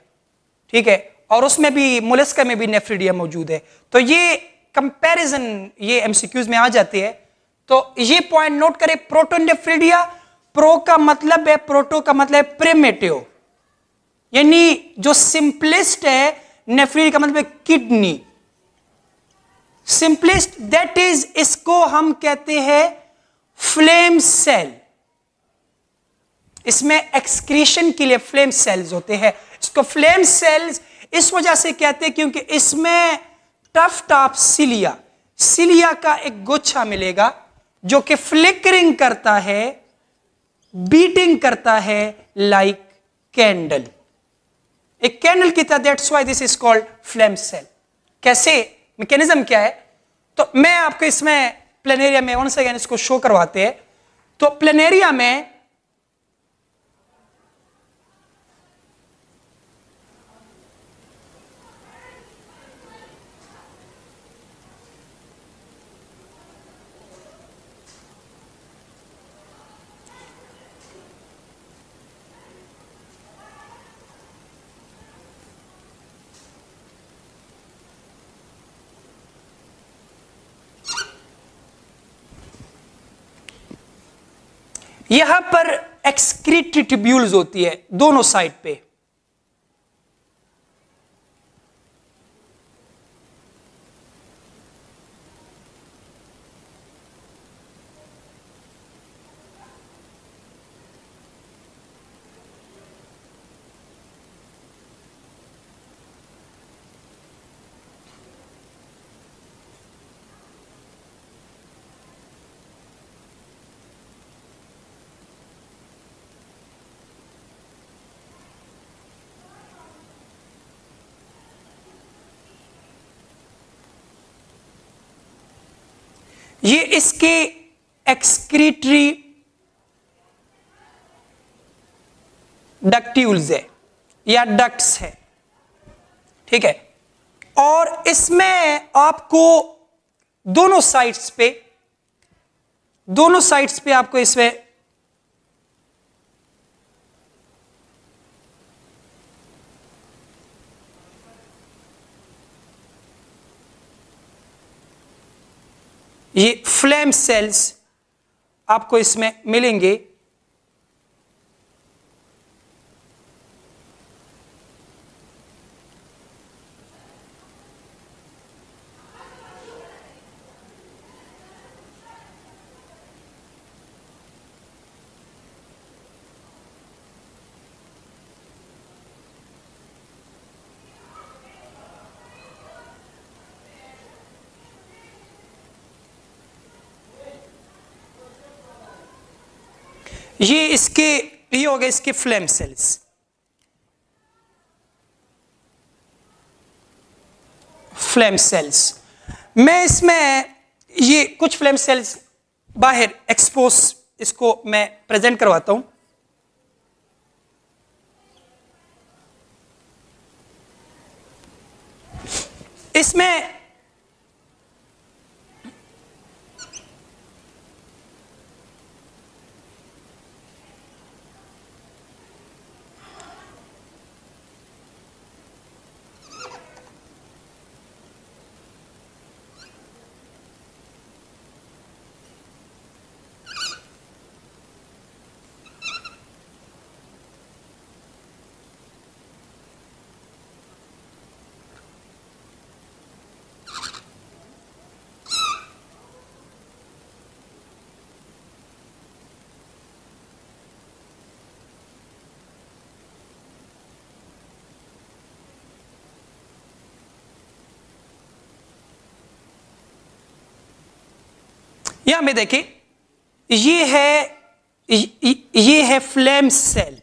ठीक है और उसमें भी मोलेस्का में भी नेफ्रीडिया मौजूद है तो ये कंपैरिजन ये एमसीक्यूज में आ जाती है तो ये पॉइंट नोट करें प्रोटोनेफ्रीडिया प्रो का मतलब है प्रोटो का मतलब है प्रेमेटिव यानी जो सिंपलेस्ट है नेफ्री का मतलब किडनी सिंपलेस्ट दैट इज इसको हम कहते हैं फ्लेम सेल इसमें एक्सक्रीशन के लिए फ्लेम सेल्स होते हैं इसको फ्लेम सेल्स इस वजह से कहते हैं क्योंकि इसमें टफ टॉप सिलिया सिलिया का एक गुच्छा मिलेगा जो कि फ्लिकरिंग करता है बीटिंग करता है लाइक कैंडल एक कैंडल की तरह that's why this is called flame cell कैसे मैकेनिज्म क्या है तो मैं आपको इसमें प्लेनेरिया में वन सेकेंड इसको शो करवाते हैं तो प्लेनेरिया में यहां पर एक्सक्रीटी टिब्यूल्स होती है दोनों साइड पे ये इसके एक्सक्रीटरी डक्ट्यूल्स है या डक्ट्स है ठीक है और इसमें आपको दोनों साइड्स पे दोनों साइड्स पे आपको इसमें ये फ्लेम सेल्स आपको इसमें मिलेंगे ये इसके ये हो गए इसके फ्लेम सेल्स फ्लेम सेल्स मैं इसमें ये कुछ फ्लेम सेल्स बाहर एक्सपोज इसको मैं प्रेजेंट करवाता हूं इसमें यह हमें देखें ये है ये है फ्लेम सेल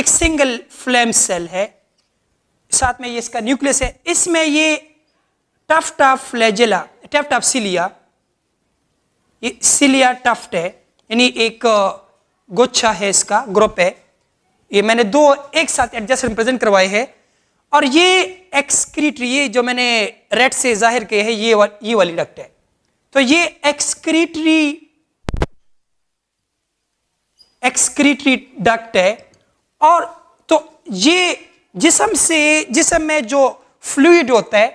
एक सिंगल फ्लेम सेल है साथ में ये इसका न्यूक्लियस है इसमें ये tuft tuft flagella tuft tuft cilia ये सिलिया टफ्ट है यानी एक गुच्छा है इसका ग्रुप है ये मैंने दो एक साथ एडजस्ट रिप्रेजेंट करवाए हैं और ये एक्सक्रीटरी ये जो मैंने रेड से जाहिर किए हैं ये वा, ये वाली डक्ट है तो ये एक्सक्रीटरी एक्सक्रीटरी डक्ट है और तो ये जिसम से जिसम में जो फ्लूड होता है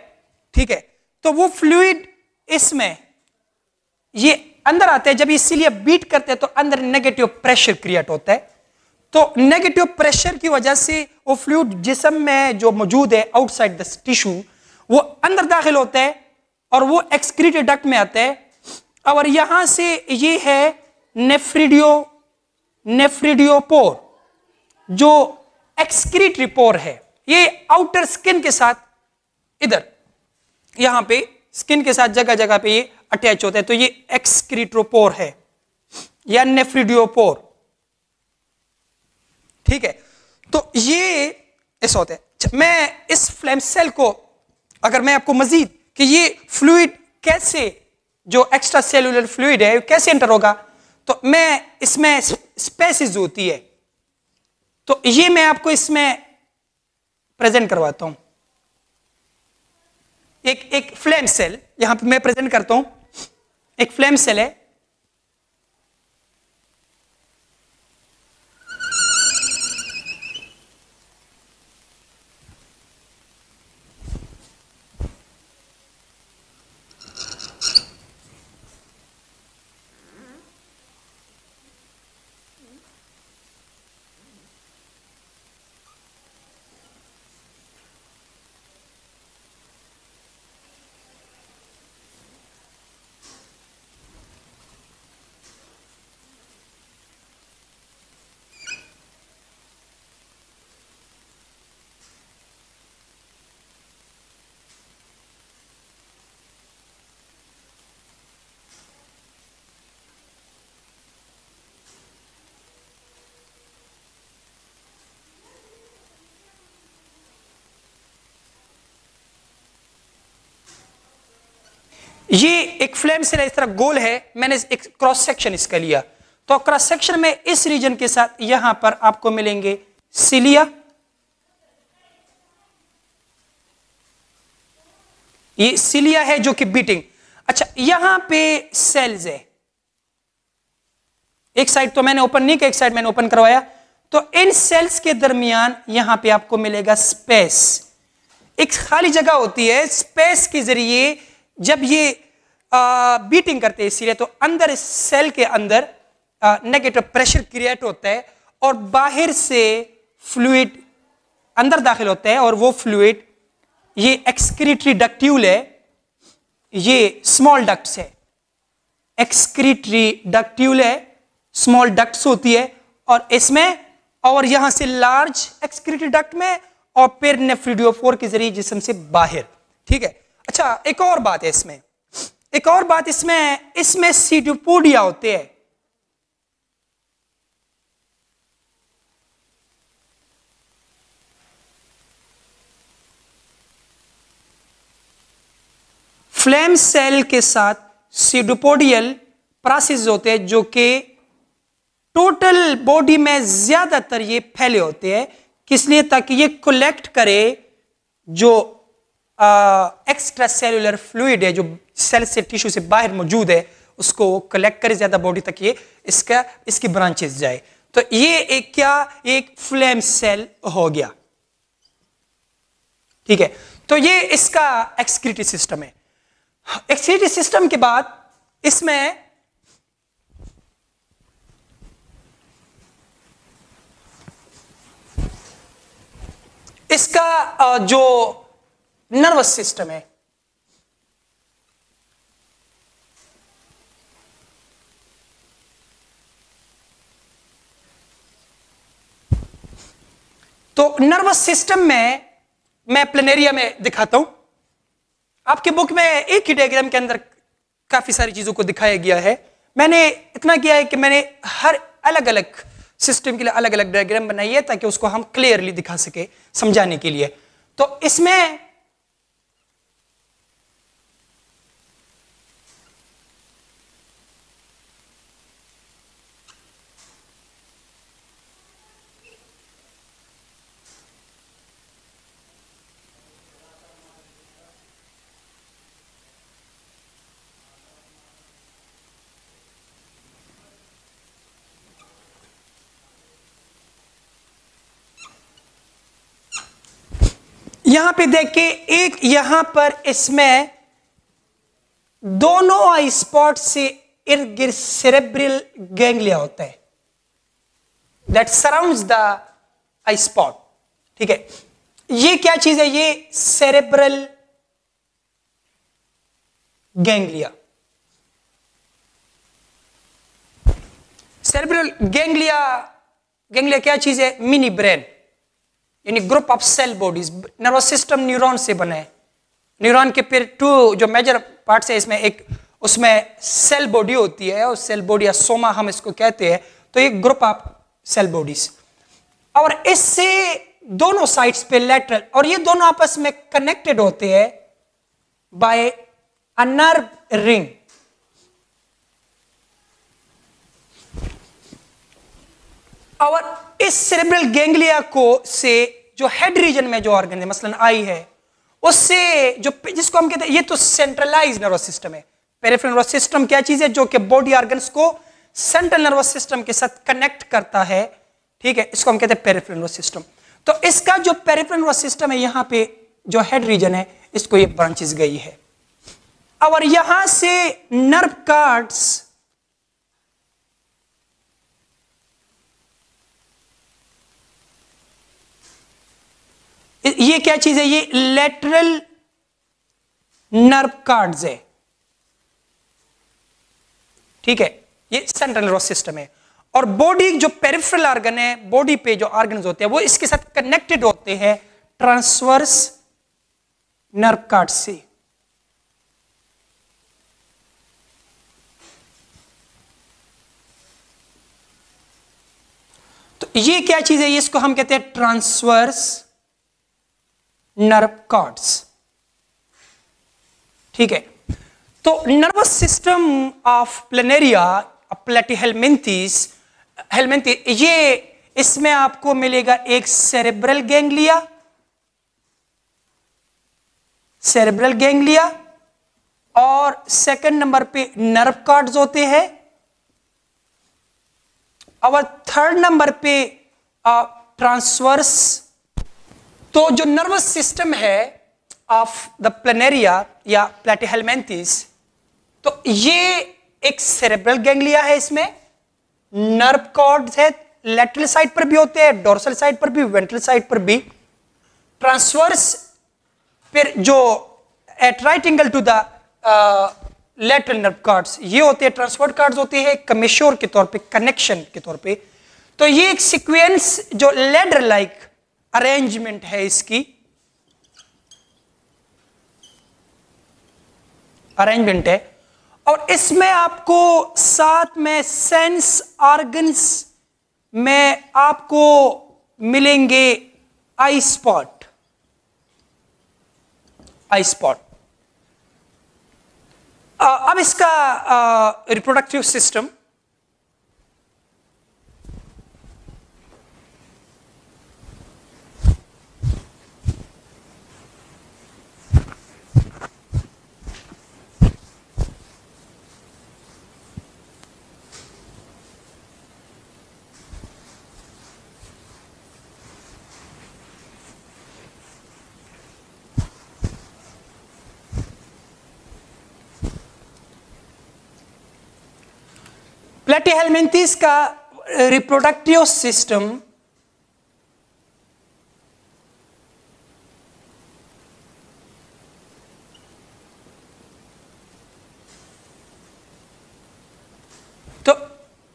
ठीक है तो वो फ्लूड इसमें ये अंदर आता है जब इसीलिए बीट करते हैं तो अंदर नेगेटिव प्रेशर क्रिएट होता है तो नेगेटिव प्रेशर की वजह से वो फ्लूड जिसम में जो मौजूद है आउटसाइड द टिश्यू वो अंदर दाखिल होता है और वो एक्सक्रीट डक्ट में आता है और यहां से ये है नेफ्रिडियो नेफ्रिडियोपोर जो एक्सक्रीटरी पोर है ये आउटर स्किन के साथ इधर यहां पे स्किन के साथ जगह जगह पे ये अटैच होता है तो ये एक्सक्रीट्रोपोर है या नेफ्रिडियोपोर ठीक है तो ये ऐसा होता है मैं इस फ्लैम सेल को अगर मैं आपको मजीद कि ये फ्लूड कैसे जो एक्स्ट्रा सेलुलर फ्लूड है कैसे एंटर होगा तो मैं इसमें स्पेसिस होती है तो ये मैं आपको इसमें प्रेजेंट करवाता हूं एक एक फ्लेम सेल यहां पे मैं प्रेजेंट करता हूं एक फ्लेम सेल है ये एक फ्लेम से इस तरह गोल है मैंने एक क्रॉस सेक्शन इसका लिया तो क्रॉस सेक्शन में इस रीजन के साथ यहां पर आपको मिलेंगे सिलिया ये सिलिया है जो कि बीटिंग अच्छा यहां पे सेल्स है एक साइड तो मैंने ओपन नहीं किया एक साइड मैंने ओपन करवाया तो इन सेल्स के दरमियान यहां पे आपको मिलेगा स्पेस एक खाली जगह होती है स्पेस के जरिए जब ये आ, बीटिंग करते हैं इसीलिए तो अंदर इस सेल के अंदर नेगेटिव प्रेशर क्रिएट होता है और बाहर से फ्लूड अंदर दाखिल होता है और वो फ्लूड ये एक्सक्रीटरी डक्ट्यूल है ये स्मॉल डक्ट्स है एक्सक्रीटरी डक्ट्यूल है स्मॉल डक्ट्स होती है और इसमें और यहां से लार्ज एक्सक्रीटरी डक्ट में और फिर नेफ्रीडियोफोर के जरिए जिसम से बाहर ठीक है अच्छा एक और बात है इसमें एक और बात इसमें इसमें सीडोपोडिया होते हैं फ्लेम सेल के साथ सीडोपोडियल प्रासेस होते हैं जो कि टोटल बॉडी में ज्यादातर ये फैले होते हैं किस लिए ताकि ये कलेक्ट करे जो एक्स्ट्रा सेलुलर फ्लूड है जो सेल से टिश्यू से बाहर मौजूद है उसको कलेक्ट करे ज़्यादा बॉडी तक ये इसका इसकी ब्रांचेस जाए तो ये एक क्या एक फ्लेम सेल हो गया ठीक है तो ये इसका एक्सक्रीटिव सिस्टम है एक्सक्रीटिव सिस्टम के बाद इसमें इसका जो नर्वस सिस्टम है तो नर्वस सिस्टम में मैं प्लेनेरिया में दिखाता हूं आपके बुक में एक ही डायग्राम के अंदर काफी सारी चीजों को दिखाया गया है मैंने इतना किया है कि मैंने हर अलग अलग सिस्टम के लिए अलग अलग डायग्राम बनाई है ताकि उसको हम क्लियरली दिखा सके समझाने के लिए तो इसमें यहां पे देखिए एक यहां पर इसमें दोनों आई स्पॉट से इर्द गिर्द सेरेब्रिल गैंगलिया होता है that surround the eye spot ठीक है ये क्या चीज है ये cerebral ganglia cerebral ganglia ganglia क्या चीज है मिनी ब्रेन यानी group of cell bodies nervous system neuron से बने न्यूरॉन के फिर टू जो मेजर पार्ट्स है इसमें एक उसमें सेल बॉडी होती है और सेल बॉडी या सोमा हम इसको कहते हैं तो ये ग्रुप ऑफ सेल बॉडीज और इससे दोनों साइड्स पे लेटरल और ये दोनों आपस में कनेक्टेड होते हैं बाय अ नर्व रिंग और इस सेरेब्रल गेंगलिया को से जो हेड रीजन में जो ऑर्गन है मसलन आई है उससे जो जिसको हम कहते हैं ये तो सेंट्रलाइज नर्वस सिस्टम है पेरेफ्रल नर्वस सिस्टम क्या चीज है जो कि बॉडी ऑर्गन्स को सेंट्रल नर्वस सिस्टम के साथ कनेक्ट करता है ठीक है इसको हम कहते हैं पेरेफ्रल नर्वस सिस्टम तो इसका जो पेरेफ्रल नर्वस सिस्टम है यहां पे जो हेड रीजन है इसको ये ब्रांचेस गई है और यहां से नर्व कार्ड्स ये क्या चीज है ये लेटरल नर्व कार्ड्स है ठीक है ये सेंट्रल नर्वस सिस्टम है और बॉडी जो पेरिफेरल ऑर्गन है बॉडी पे जो ऑर्गन होते हैं वो इसके साथ कनेक्टेड होते हैं ट्रांसवर्स नर्व कार्ड से तो ये क्या चीज है इसको हम कहते हैं ट्रांसवर्स नर्व कॉर्ड्स ठीक है तो nervous system of planaria platyhelminthes helminthes ये इसमें आपको मिलेगा एक सेरेब्रल गैंग्लिया सेरेब्रल गैंग्लिया और सेकंड नंबर पे नर्व कार्ड्स होते हैं और थर्ड नंबर पे ट्रांसवर्स तो जो नर्वस सिस्टम है ऑफ द प्लेनेरिया या प्लेटिहेलमेंथिस तो ये एक सेरेब्रल गैंग्लिया है इसमें नर्व कॉर्ड है लेटरल साइड पर भी होते हैं डोर्सल साइड पर भी वेंट्रल साइड पर भी ट्रांसवर्स फिर जो at right angle to the lateral nerve cords ये होते हैं ट्रांसफर कार्ड्स होते हैं कमिश्योर के तौर पे कनेक्शन के तौर पे तो ये एक सीक्वेंस जो लेडर लाइक -like, अरेंजमेंट है इसकी अरेंजमेंट है और इसमें आपको साथ में सेंस ऑर्गन्स में आपको मिलेंगे आई स्पॉट आई स्पॉट अब इसका रिप्रोडक्टिव सिस्टम Platyhelminthes का रिप्रोडक्टिव सिस्टम तो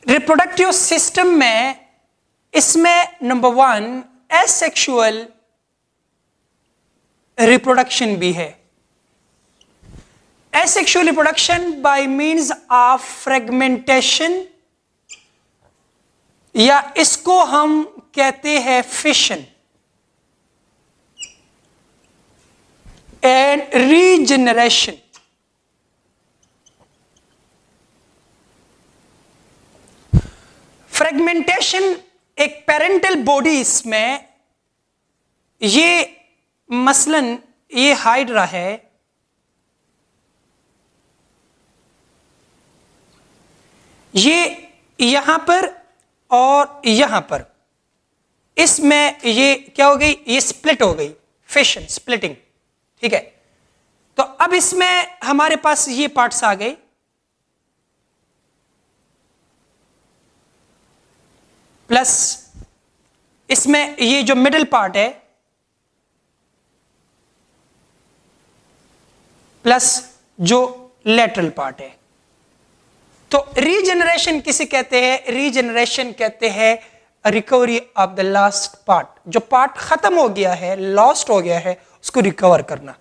रिप्रोडक्टिव सिस्टम में इसमें नंबर वन एसेक्सुअल रिप्रोडक्शन भी है asexual reproduction by means of fragmentation या इसको हम कहते हैं फिशन एंड रीजनरेशन फ्रेगमेंटेशन एक पेरेंटल बॉडीज में ये मसलन ये हाइड्रा है ये यहां पर और यहां पर इसमें ये क्या हो गई ये स्प्लिट हो गई फिशन स्प्लिटिंग ठीक है तो अब इसमें हमारे पास ये पार्ट्स आ गए प्लस इसमें ये जो मिडिल पार्ट है प्लस जो लेटरल पार्ट है तो रीजनरेशन किसे कहते हैं रीजनरेशन कहते हैं recovery of the last part जो पार्ट खत्म हो गया है लॉस्ट हो गया है उसको रिकवर करना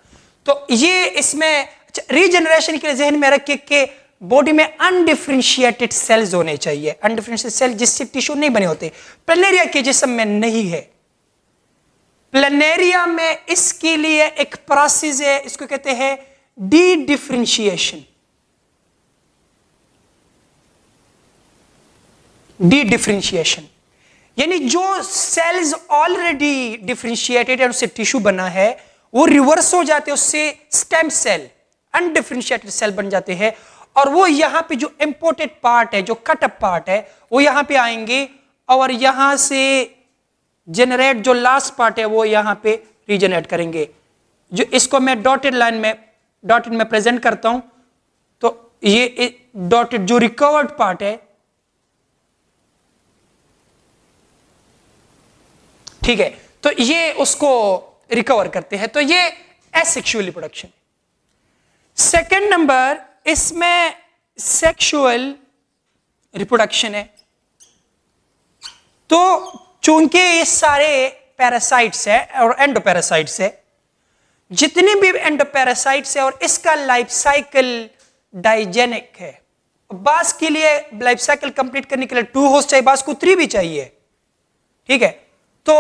तो ये इसमें रीजनरेशन अच्छा, के लिए जहन में रखिए कि बॉडी में अनडिफ्रेंशिएटेड सेल्स होने चाहिए अनडिफ्रेंशिएटेड सेल जिससे टिश्यू नहीं बने होते प्लेनेरिया के जिसम में नहीं है प्लेनेरिया में इसके लिए एक प्रोसेस है इसको कहते हैं डी डिफ्रेंशिएशन डी डिफ्रेंशिएशन यानी जो सेल्स ऑलरेडी डिफ्रेंशिएटेड है उससे टिश्यू बना है वो रिवर्स हो जाते हैं उससे स्टेम सेल अनडिफ्रेंशिएटेड सेल बन जाते हैं और वो यहां पे जो इम्पोर्टेड पार्ट है जो कटअप पार्ट है वो यहां पे आएंगे और यहां से जनरेट जो लास्ट पार्ट है वो यहां पे रिजेनरेट करेंगे जो इसको मैं डॉटेड लाइन में डॉटेड में प्रेजेंट करता हूँ तो ये डॉटेड जो रिकवर्ड पार्ट है ठीक है तो ये उसको रिकवर करते हैं तो ये एसेक्सुअल रिप्रोडक्शन सेकेंड नंबर इसमें सेक्सुअल रिप्रोडक्शन है तो चूंकि ये सारे पैरासाइट्स है और एंडोपैरासाइट्स है जितने भी एंडोपैरासाइट्स है और इसका लाइफ साइकिल डाइजेनिक है बास के लिए लाइफ साइकिल कंप्लीट करने के लिए टू होस्ट चाहिए बास को थ्री भी चाहिए ठीक है तो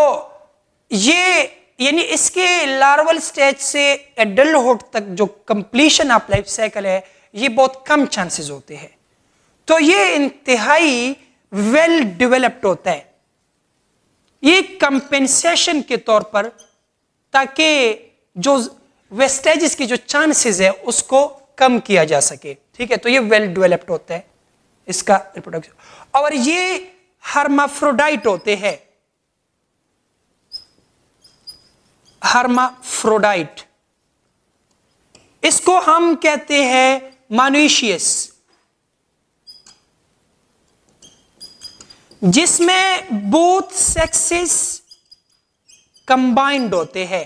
ये यानी इसके लार्वल स्टेज से एडल्टुड तक जो कंप्लीशन ऑफ लाइफ साइकिल है ये बहुत कम चांसेस होते हैं तो ये इंतहाई वेल डेवलप्ड होता है ये कंपेंसेशन के तौर पर ताकि जो वेस्टेजेस की जो चांसेस है उसको कम किया जा सके ठीक है तो ये वेल डेवलप्ड होता है इसका रिप्रोडक्शन और ये हर्माफ्रोडाइट होते हैं हर्माफ्रोडाइट इसको हम कहते हैं मानुशियस जिसमें बोथ सेक्सेस कंबाइंड होते हैं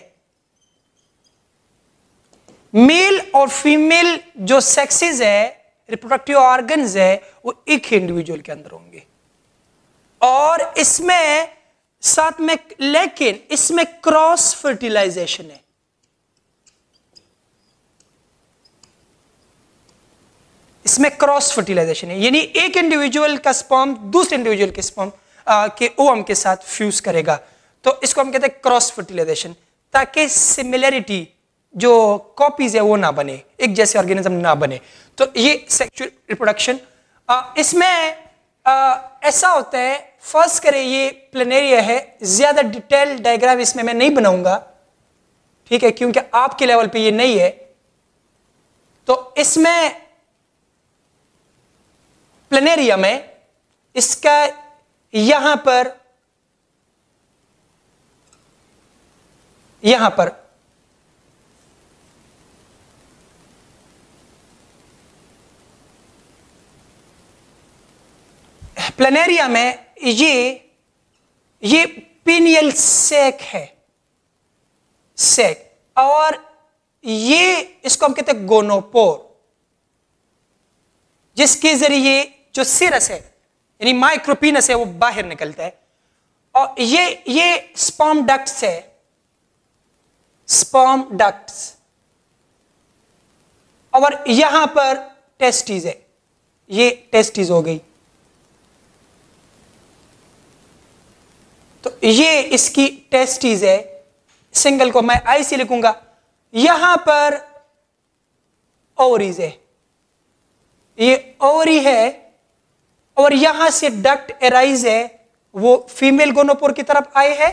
मेल और फीमेल जो सेक्सेस है रिप्रोडक्टिव ऑर्गन्स है वो एक इंडिविजुअल के अंदर होंगे और इसमें साथ में लेकिन इसमें क्रॉस फर्टिलाइजेशन है इसमें क्रॉस फर्टिलाइजेशन है यानी एक इंडिविजुअल का स्पॉम दूसरे इंडिविजुअल के स्पॉम के ओम के साथ फ्यूज करेगा तो इसको हम कहते हैं क्रॉस फर्टिलाइजेशन ताकि सिमिलरिटी जो कॉपीज है वो ना बने एक जैसे ऑर्गेनिज्म ना बने तो ये सेक्सुअल रिप्रोडक्शन इसमें ऐसा होता है फर्स्ट करें ये प्लेनेरिया है ज़्यादा डिटेल डायग्राम इसमें मैं नहीं बनाऊंगा ठीक है क्योंकि आपके लेवल पे ये नहीं है तो इसमें प्लेनेरिया में इसका यहां पर यहां पर प्लेनेरिया में ये ये पीनियल सेक है सेक और ये इसको हम कहते हैं गोनोपोर जिसके जरिए जो सिरस है यानी माइक्रोपीनस है वो बाहर निकलता है और ये ये स्पॉम डक्ट्स है स्पॉम डक्ट्स और यहां पर टेस्टीज है ये टेस्टीज हो गई तो ये इसकी टेस्टीज है सिंगल को मैं आई सी लिखूंगा यहां पर ओवरीज है ये ओवरी है और यहां से डक्ट एराइज है वो फीमेल गोनोपोर की तरफ आए है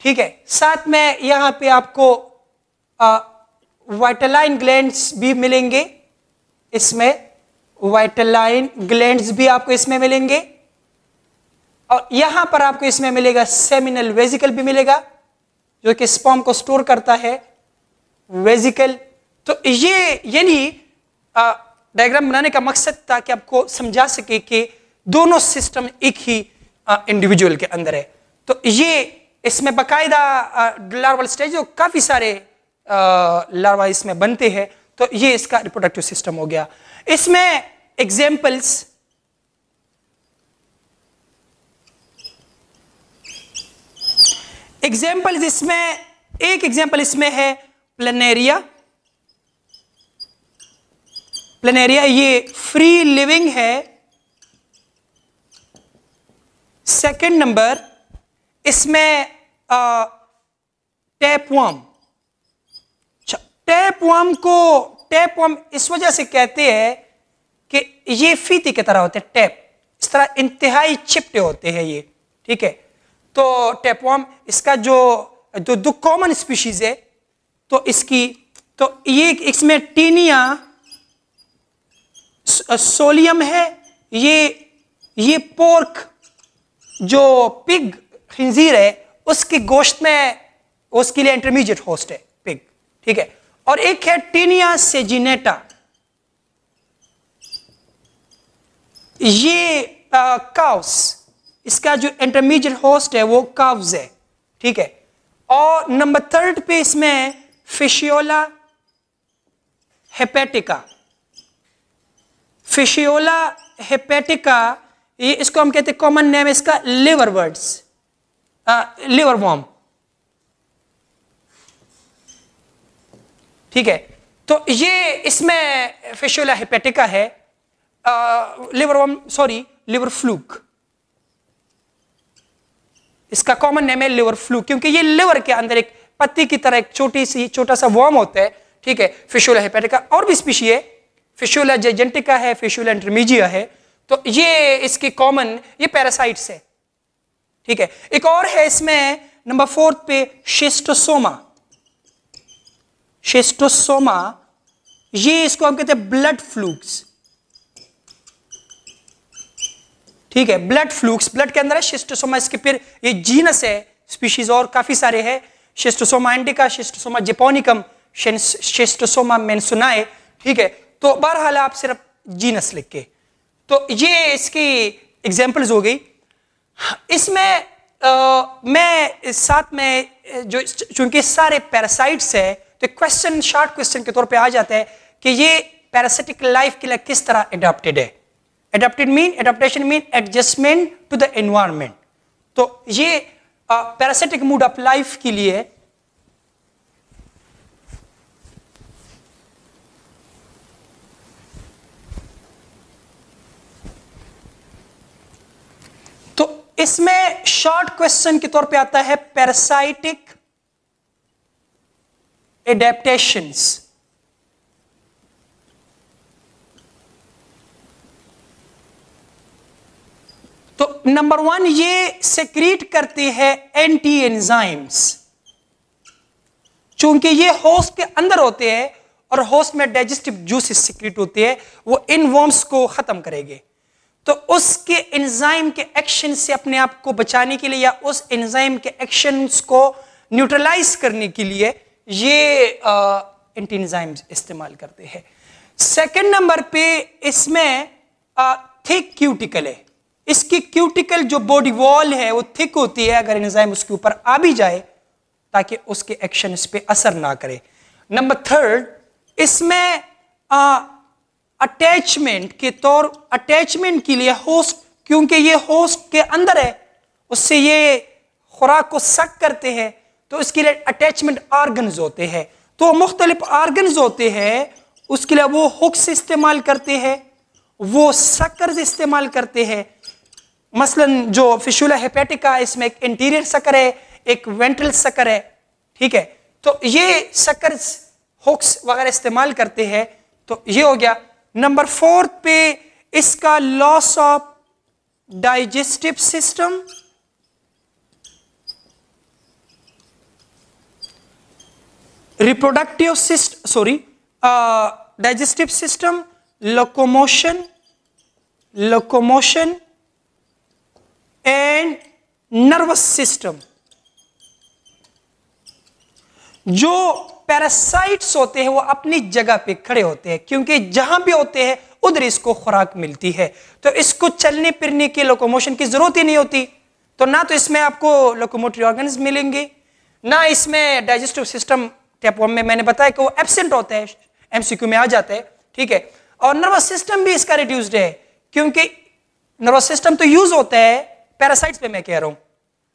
ठीक है साथ में यहां पे आपको वाइटलाइन ग्लैंड्स भी मिलेंगे इसमें वाइटलाइन ग्लैंड्स भी आपको इसमें मिलेंगे और यहां पर आपको इसमें मिलेगा सेमिनल वेजिकल भी मिलेगा जो कि स्पॉम को स्टोर करता है वेजिकल तो ये यानी डायग्राम बनाने का मकसद था कि आपको समझा सके कि दोनों सिस्टम एक ही इंडिविजुअल के अंदर है तो ये इसमें बकायदा लार्वल स्टेज काफ़ी सारे लार्वा इसमें बनते हैं तो ये इसका रिप्रोडक्टिव सिस्टम हो गया इसमें एग्जाम्पल्स एग्जाम्पल इसमें एक एग्जाम्पल इसमें है प्लेनेरिया प्लेनेरिया ये फ्री लिविंग है सेकंड नंबर इसमें टैपवम टैपवम अच्छा, को टैपवम इस वजह से कहते हैं कि ये फीती की तरह होते हैं टैप इस तरह इंतहाई चिपटे होते हैं ये ठीक है तो टेपवॉम इसका जो जो दो कॉमन स्पीशीज है तो इसकी तो ये इसमें टीनिया सोलियम है ये ये पोर्क जो पिग खिंजीर है उसके गोश्त में उसके लिए इंटरमीडिएट होस्ट है पिग ठीक है और एक है टीनिया सेजिनेटा ये काउस इसका जो इंटरमीडिएट होस्ट है वो कब्ज है ठीक है और नंबर थर्ड पे इसमें फिशियोला हेपेटिका फिशियोला हेपेटिका ये इसको हम कहते हैं कॉमन नेम इसका लिवर वर्ड्स लिवर वॉम ठीक है तो ये इसमें फिशियोला हेपेटिका है liver worm sorry liver fluke इसका कॉमन नेम है लिवर फ्लू क्योंकि ये लिवर के अंदर एक पत्ती की तरह एक छोटी सी छोटा सा वॉर्म होता है ठीक है फिशुला हेपेटिका और भी स्पीशी है फिशुला जेजेंटिका है फिशुला इंटरमीजिया है तो ये इसकी कॉमन ये पैरासाइट्स है ठीक है एक और है इसमें नंबर फोर्थ पे शिस्टोसोमा शिस्टोसोमा ये इसको हम कहते हैं ब्लड फ्लूक्स ठीक है ब्लड फ्लूक्स ब्लड के अंदर है शिस्टोसोमा इसके फिर ये जीनस है स्पीशीज और काफी सारे है schistosoma indica schistosoma japonicum schistosoma mansoni ठीक है तो बहरहाल आप सिर्फ जीनस लिख के तो ये इसकी एग्जाम्पल्स हो गई इसमें मैं इस साथ में जो चूंकि सारे पैरासाइट्स है तो क्वेश्चन शॉर्ट क्वेश्चन के तौर पे आ जाता है कि ये पैरासिटिक लाइफ के लिए किस तरह एडाप्टेड है adapted mean adaptation mean adjustment to the environment तो ये पैरासिटिक मूड ऑफ लाइफ के लिए तो इसमें शॉर्ट क्वेश्चन के तौर पे आता है पैरासाइटिक एडेप्टेशंस तो नंबर वन ये सेक्रीट करते हैं एंटी एंजाइम्स चूंकि ये होस्ट के अंदर होते हैं और होस्ट में डाइजेस्टिव जूसेस सिक्रेट होते हैं वो इन वॉर्म्स को खत्म करेंगे तो उसके एंजाइम के एक्शन से अपने आप को बचाने के लिए या उस एंजाइम के एक्शन को न्यूट्रलाइज करने के लिए ये एंटी एंजाइम्स इस्तेमाल करते हैं सेकेंड नंबर पे इसमें थिक क्यूटिकल है इसकी क्यूटिकल जो बॉडी वॉल है वो थिक होती है अगर एंजाइम उसके ऊपर आ भी जाए ताकि उसके एक्शन इस पर असर ना करे नंबर थर्ड इसमें अटैचमेंट के तौर अटैचमेंट के लिए होस्ट क्योंकि ये होस्ट के अंदर है उससे ये खुराक को सक करते हैं तो इसके लिए अटैचमेंट आर्गन्स होते हैं तो मुख्तलिफ आर्गन्स होते हैं उसके लिए वो हुक्स इस्तेमाल करते हैं वो सकर्स इस्तेमाल करते हैं मसलन जो फिशुला हेपेटिका इसमें एक इंटीरियर सकर है एक वेंट्रल सकर है ठीक है तो ये सकर हुक्स वगैरह इस्तेमाल करते हैं तो ये हो गया नंबर फोर्थ पे इसका loss of digestive system reproductive syst sorry digestive system locomotion locomotion and nervous system जो पैरासाइट्स होते हैं वो अपनी जगह पे खड़े होते हैं क्योंकि जहां भी होते हैं उधर इसको खुराक मिलती है तो इसको चलने फिरने के लोकोमोशन की जरूरत ही नहीं होती तो ना तो इसमें आपको लोकोमोटरी ऑर्गन मिलेंगे ना इसमें डाइजेस्टिव सिस्टम टेपॉर्म में मैंने बताया कि वो एबसेंट होता है एमसीक्यू में आ जाता है ठीक है और नर्वस सिस्टम भी इसका रिड्यूस्ड है क्योंकि नर्वस सिस्टम तो यूज होता है पैरासाइट्स पे मैं कह रहा हूँ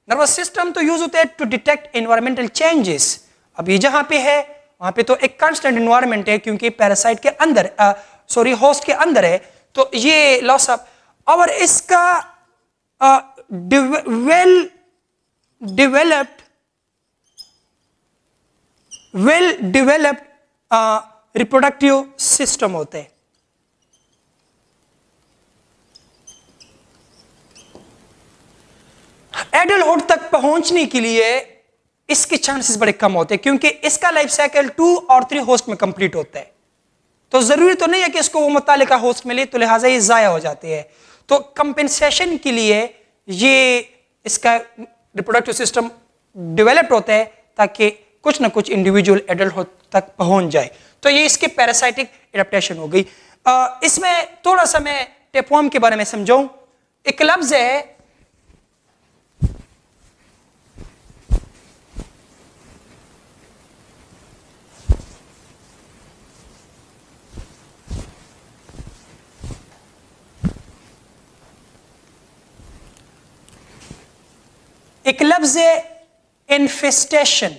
नर्वस सिस्टम तो यूज होते हैं टू डिटेक्ट एनवायरमेंटल चेंजेस अब ये जहाँ पे है वहाँ पे तो एक कांस्टेंट इन्वायरमेंट है क्योंकि पैरासाइट के अंदर सॉरी uh, होस्ट के अंदर है तो ये लॉस ऑफ और इसका well developed well developed reproductive system होते हैं एडल्टुड तक पहुंचने के लिए इसके चांसेस बड़े कम होते हैं क्योंकि इसका लाइफ साइकिल टू और थ्री होस्ट में कंप्लीट होता है तो जरूरी तो नहीं है कि इसको वो मुतल होस्ट मिले तो लिहाजा ये ज़ाया हो जाती है तो कंपेंसेशन के लिए ये इसका रिप्रोडक्टिव सिस्टम डिवेलप्ड होता है ताकि कुछ ना कुछ इंडिविजुअल एडल्ट तक पहुंच जाए तो ये इसके पैरासाइटिक एडप्टेशन हो गई इसमें थोड़ा सा मैं टेपॉम के बारे में समझाऊं एक लफ्ज़ है एक लफ्ज है इन्फेस्टेशन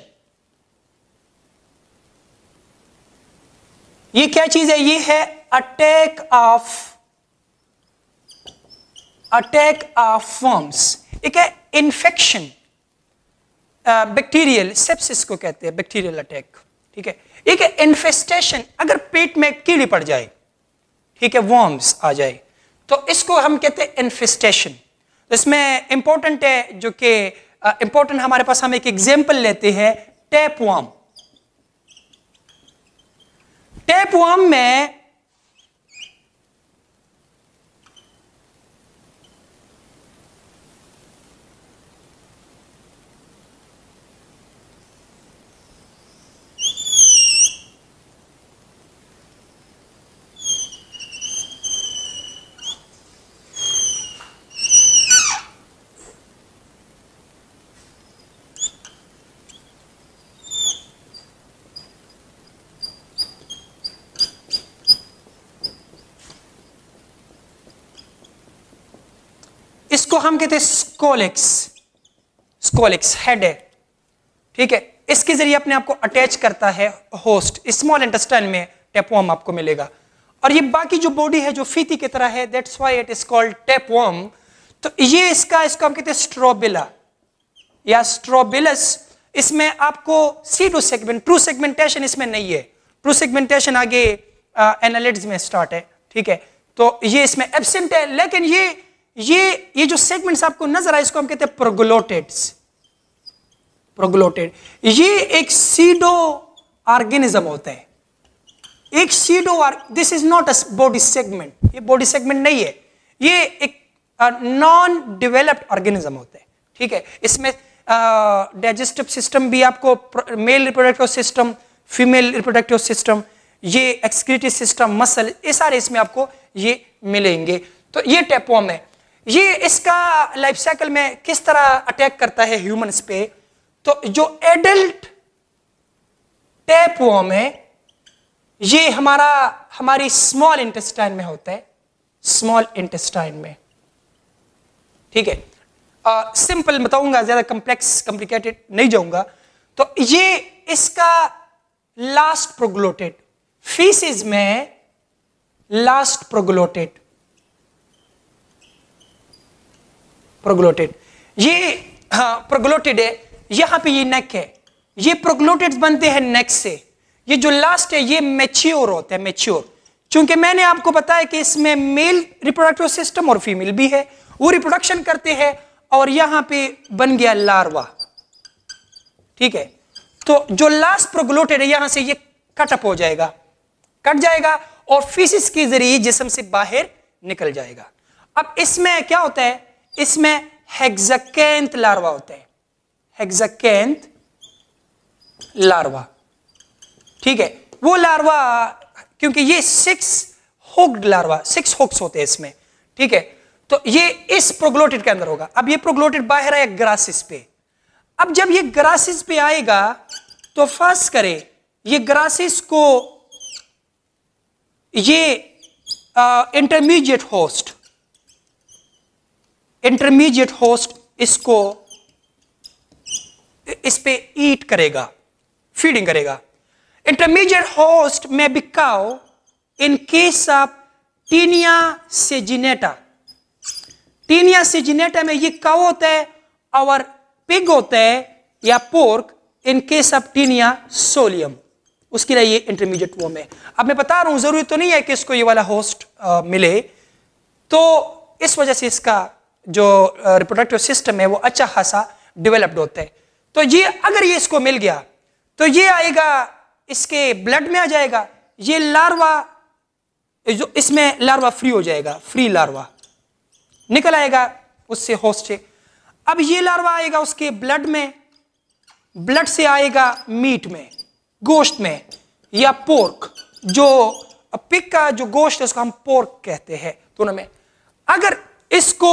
ये क्या चीज है ये है attack of attack of forms एक है इन्फेक्शन बैक्टीरियल सेप्सिस को कहते हैं बैक्टीरियल अटैक ठीक है एक है इन्फेस्टेशन अगर पेट में कीड़ी पड़ जाए ठीक है वॉर्म्स आ जाए तो इसको हम कहते हैं इन्फेस्टेशन इसमें इंपॉर्टेंट है जो कि इंपॉर्टेंट uh, हमारे पास हम एक एग्जाम्पल लेते हैं टेप वाम टेप वाम में इसको हम कहते हैं स्कोलिक्स स्कोलिक्स हेड है ठीक है इसके जरिए अपने आप को अटैच करता है होस्ट स्मॉल इंटेस्टाइन में टेपवॉर्म आपको मिलेगा और ये बाकी जो बॉडी है जो फीती की तरह है that's why it is called tapeworm तो ये इसका इसको हम कहते हैं स्ट्रोबिला या स्ट्रोबिलस इसमें आपको see two segment true segmentation इसमें नहीं है ट्रू सेगमेंटेशन आगे एनालिट्स uh, में स्टार्ट है ठीक है तो ये इसमें एबसेंट है लेकिन ये ये ये जो सेगमेंट्स आपको नजर आए इसको हम कहते हैं प्रोग्लोटेट्स प्रोग्लोटेड ये एक सीडो ऑर्गेनिज्म होता है एक pseudo this is not a body segment ये बॉडी सेगमेंट नहीं है ये एक नॉन डेवलप्ड ऑर्गेनिज्म होता है ठीक है इसमें डाइजेस्टिव सिस्टम भी आपको male reproductive system female reproductive system ये एक्सक्रीटिव सिस्टम मसल ये सारे इसमें आपको ये मिलेंगे तो ये टेपोम है ये इसका लाइफ साइकिल में किस तरह अटैक करता है ह्यूमंस पे तो जो एडल्ट टैप वॉम है ये हमारा हमारी स्मॉल इंटेस्टाइन में होता है स्मॉल इंटेस्टाइन में ठीक है सिंपल बताऊंगा ज्यादा कॉम्प्लेक्स कॉम्प्लिकेटेड नहीं जाऊंगा तो ये इसका लास्ट प्रोग्लोटेड फीसिस में लास्ट प्रोग्लोटेड प्रोग्लोटेड ये हाँ प्रोग्लोटेड है यहाँ पे ये नेक है ये प्रोग्लोटेड बनते हैं नेक से ये जो लास्ट है ये मेच्योर होता है मेच्योर क्योंकि मैंने आपको बताया कि इसमें मेल रिप्रोडक्टिव सिस्टम और फीमेल भी है वो रिप्रोडक्शन करते हैं और यहां पे बन गया लार्वा ठीक है तो जो लास्ट प्रोग्लोटेड है यहां से ये कटअप हो जाएगा कट जाएगा और फीसिस के जरिए जिसम से बाहर निकल जाएगा अब इसमें क्या होता है इसमें हेक्सकेंथ लार्वा होते हैं हेक्सकेंथ लार्वा ठीक है वो लार्वा क्योंकि ये six hooked larva six hooks होते हैं इसमें ठीक है तो ये इस प्रोग्लोटिड के अंदर होगा अब ये प्रोग्लोटिड बाहर आया ग्रासिस पे अब जब ये ग्रासिस पे आएगा तो फर्स्ट करे ये ग्रासिस को ये intermediate uh, host intermediate host इसको इस पे ईट करेगा फीडिंग करेगा इंटरमीडिएट होस्ट में because in case of taenia saginata taenia saginata में ये काउ होता है और पिग होता है या pork in case of taenia solium उसके लिए ये इंटरमीडिएट वो में अब मैं बता रहा हूं जरूरी तो नहीं है कि इसको ये वाला होस्ट आ, मिले तो इस वजह से इसका जो रिप्रोडक्टिव सिस्टम है वो अच्छा खासा डेवलप्ड होता है तो ये अगर ये इसको मिल गया तो ये आएगा इसके ब्लड में आ जाएगा ये लार्वा जो इसमें लार्वा फ्री हो जाएगा फ्री लार्वा निकल आएगा उससे होस्ट अब ये लार्वा आएगा उसके ब्लड में ब्लड से आएगा मीट में गोश्त में या पोर्क जो पिक का जो गोश्त है उसको हम पोर्क कहते हैं दोनों में अगर इसको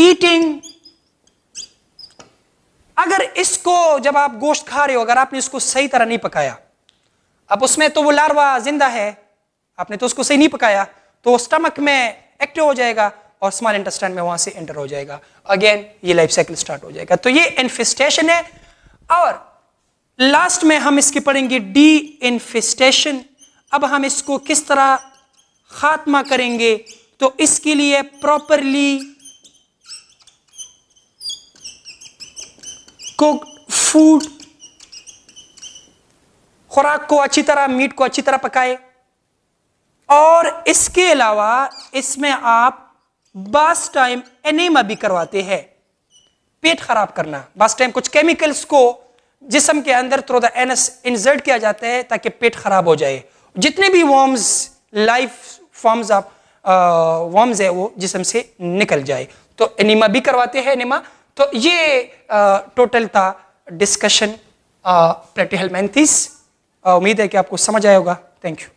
ईटिंग अगर इसको जब आप गोश्त खा रहे हो अगर आपने इसको सही तरह नहीं पकाया अब उसमें तो वो लार्वा जिंदा है आपने तो उसको सही नहीं पकाया तो स्टमक में एक्टिव हो जाएगा और स्मॉल इंटेस्टाइन में वहां से एंटर हो जाएगा अगेन ये लाइफ साइकिल स्टार्ट हो जाएगा तो ये इन्फेस्टेशन है और लास्ट में हम इसकी पढ़ेंगे डी इन्फेस्टेशन अब हम इसको किस तरह खात्मा करेंगे तो इसके लिए प्रॉपरली फूड खुराक को अच्छी तरह मीट को अच्छी तरह पकाए और इसके अलावा इसमें आप बास टाइम एनेमा भी करवाते हैं पेट खराब करना बास टाइम कुछ केमिकल्स को जिसम के अंदर थ्रो द एनस इंजर्ट किया जाता है ताकि पेट खराब हो जाए जितने भी वॉर्म्स लाइफ फॉर्म्स आप वर्म्स है वो जिसम से निकल जाए तो एनिमा भी करवाते हैं एनिमा तो ये आ, टोटल था डिस्कशन प्लेटिहलमेंथिस उम्मीद है कि आपको समझ आया होगा थैंक यू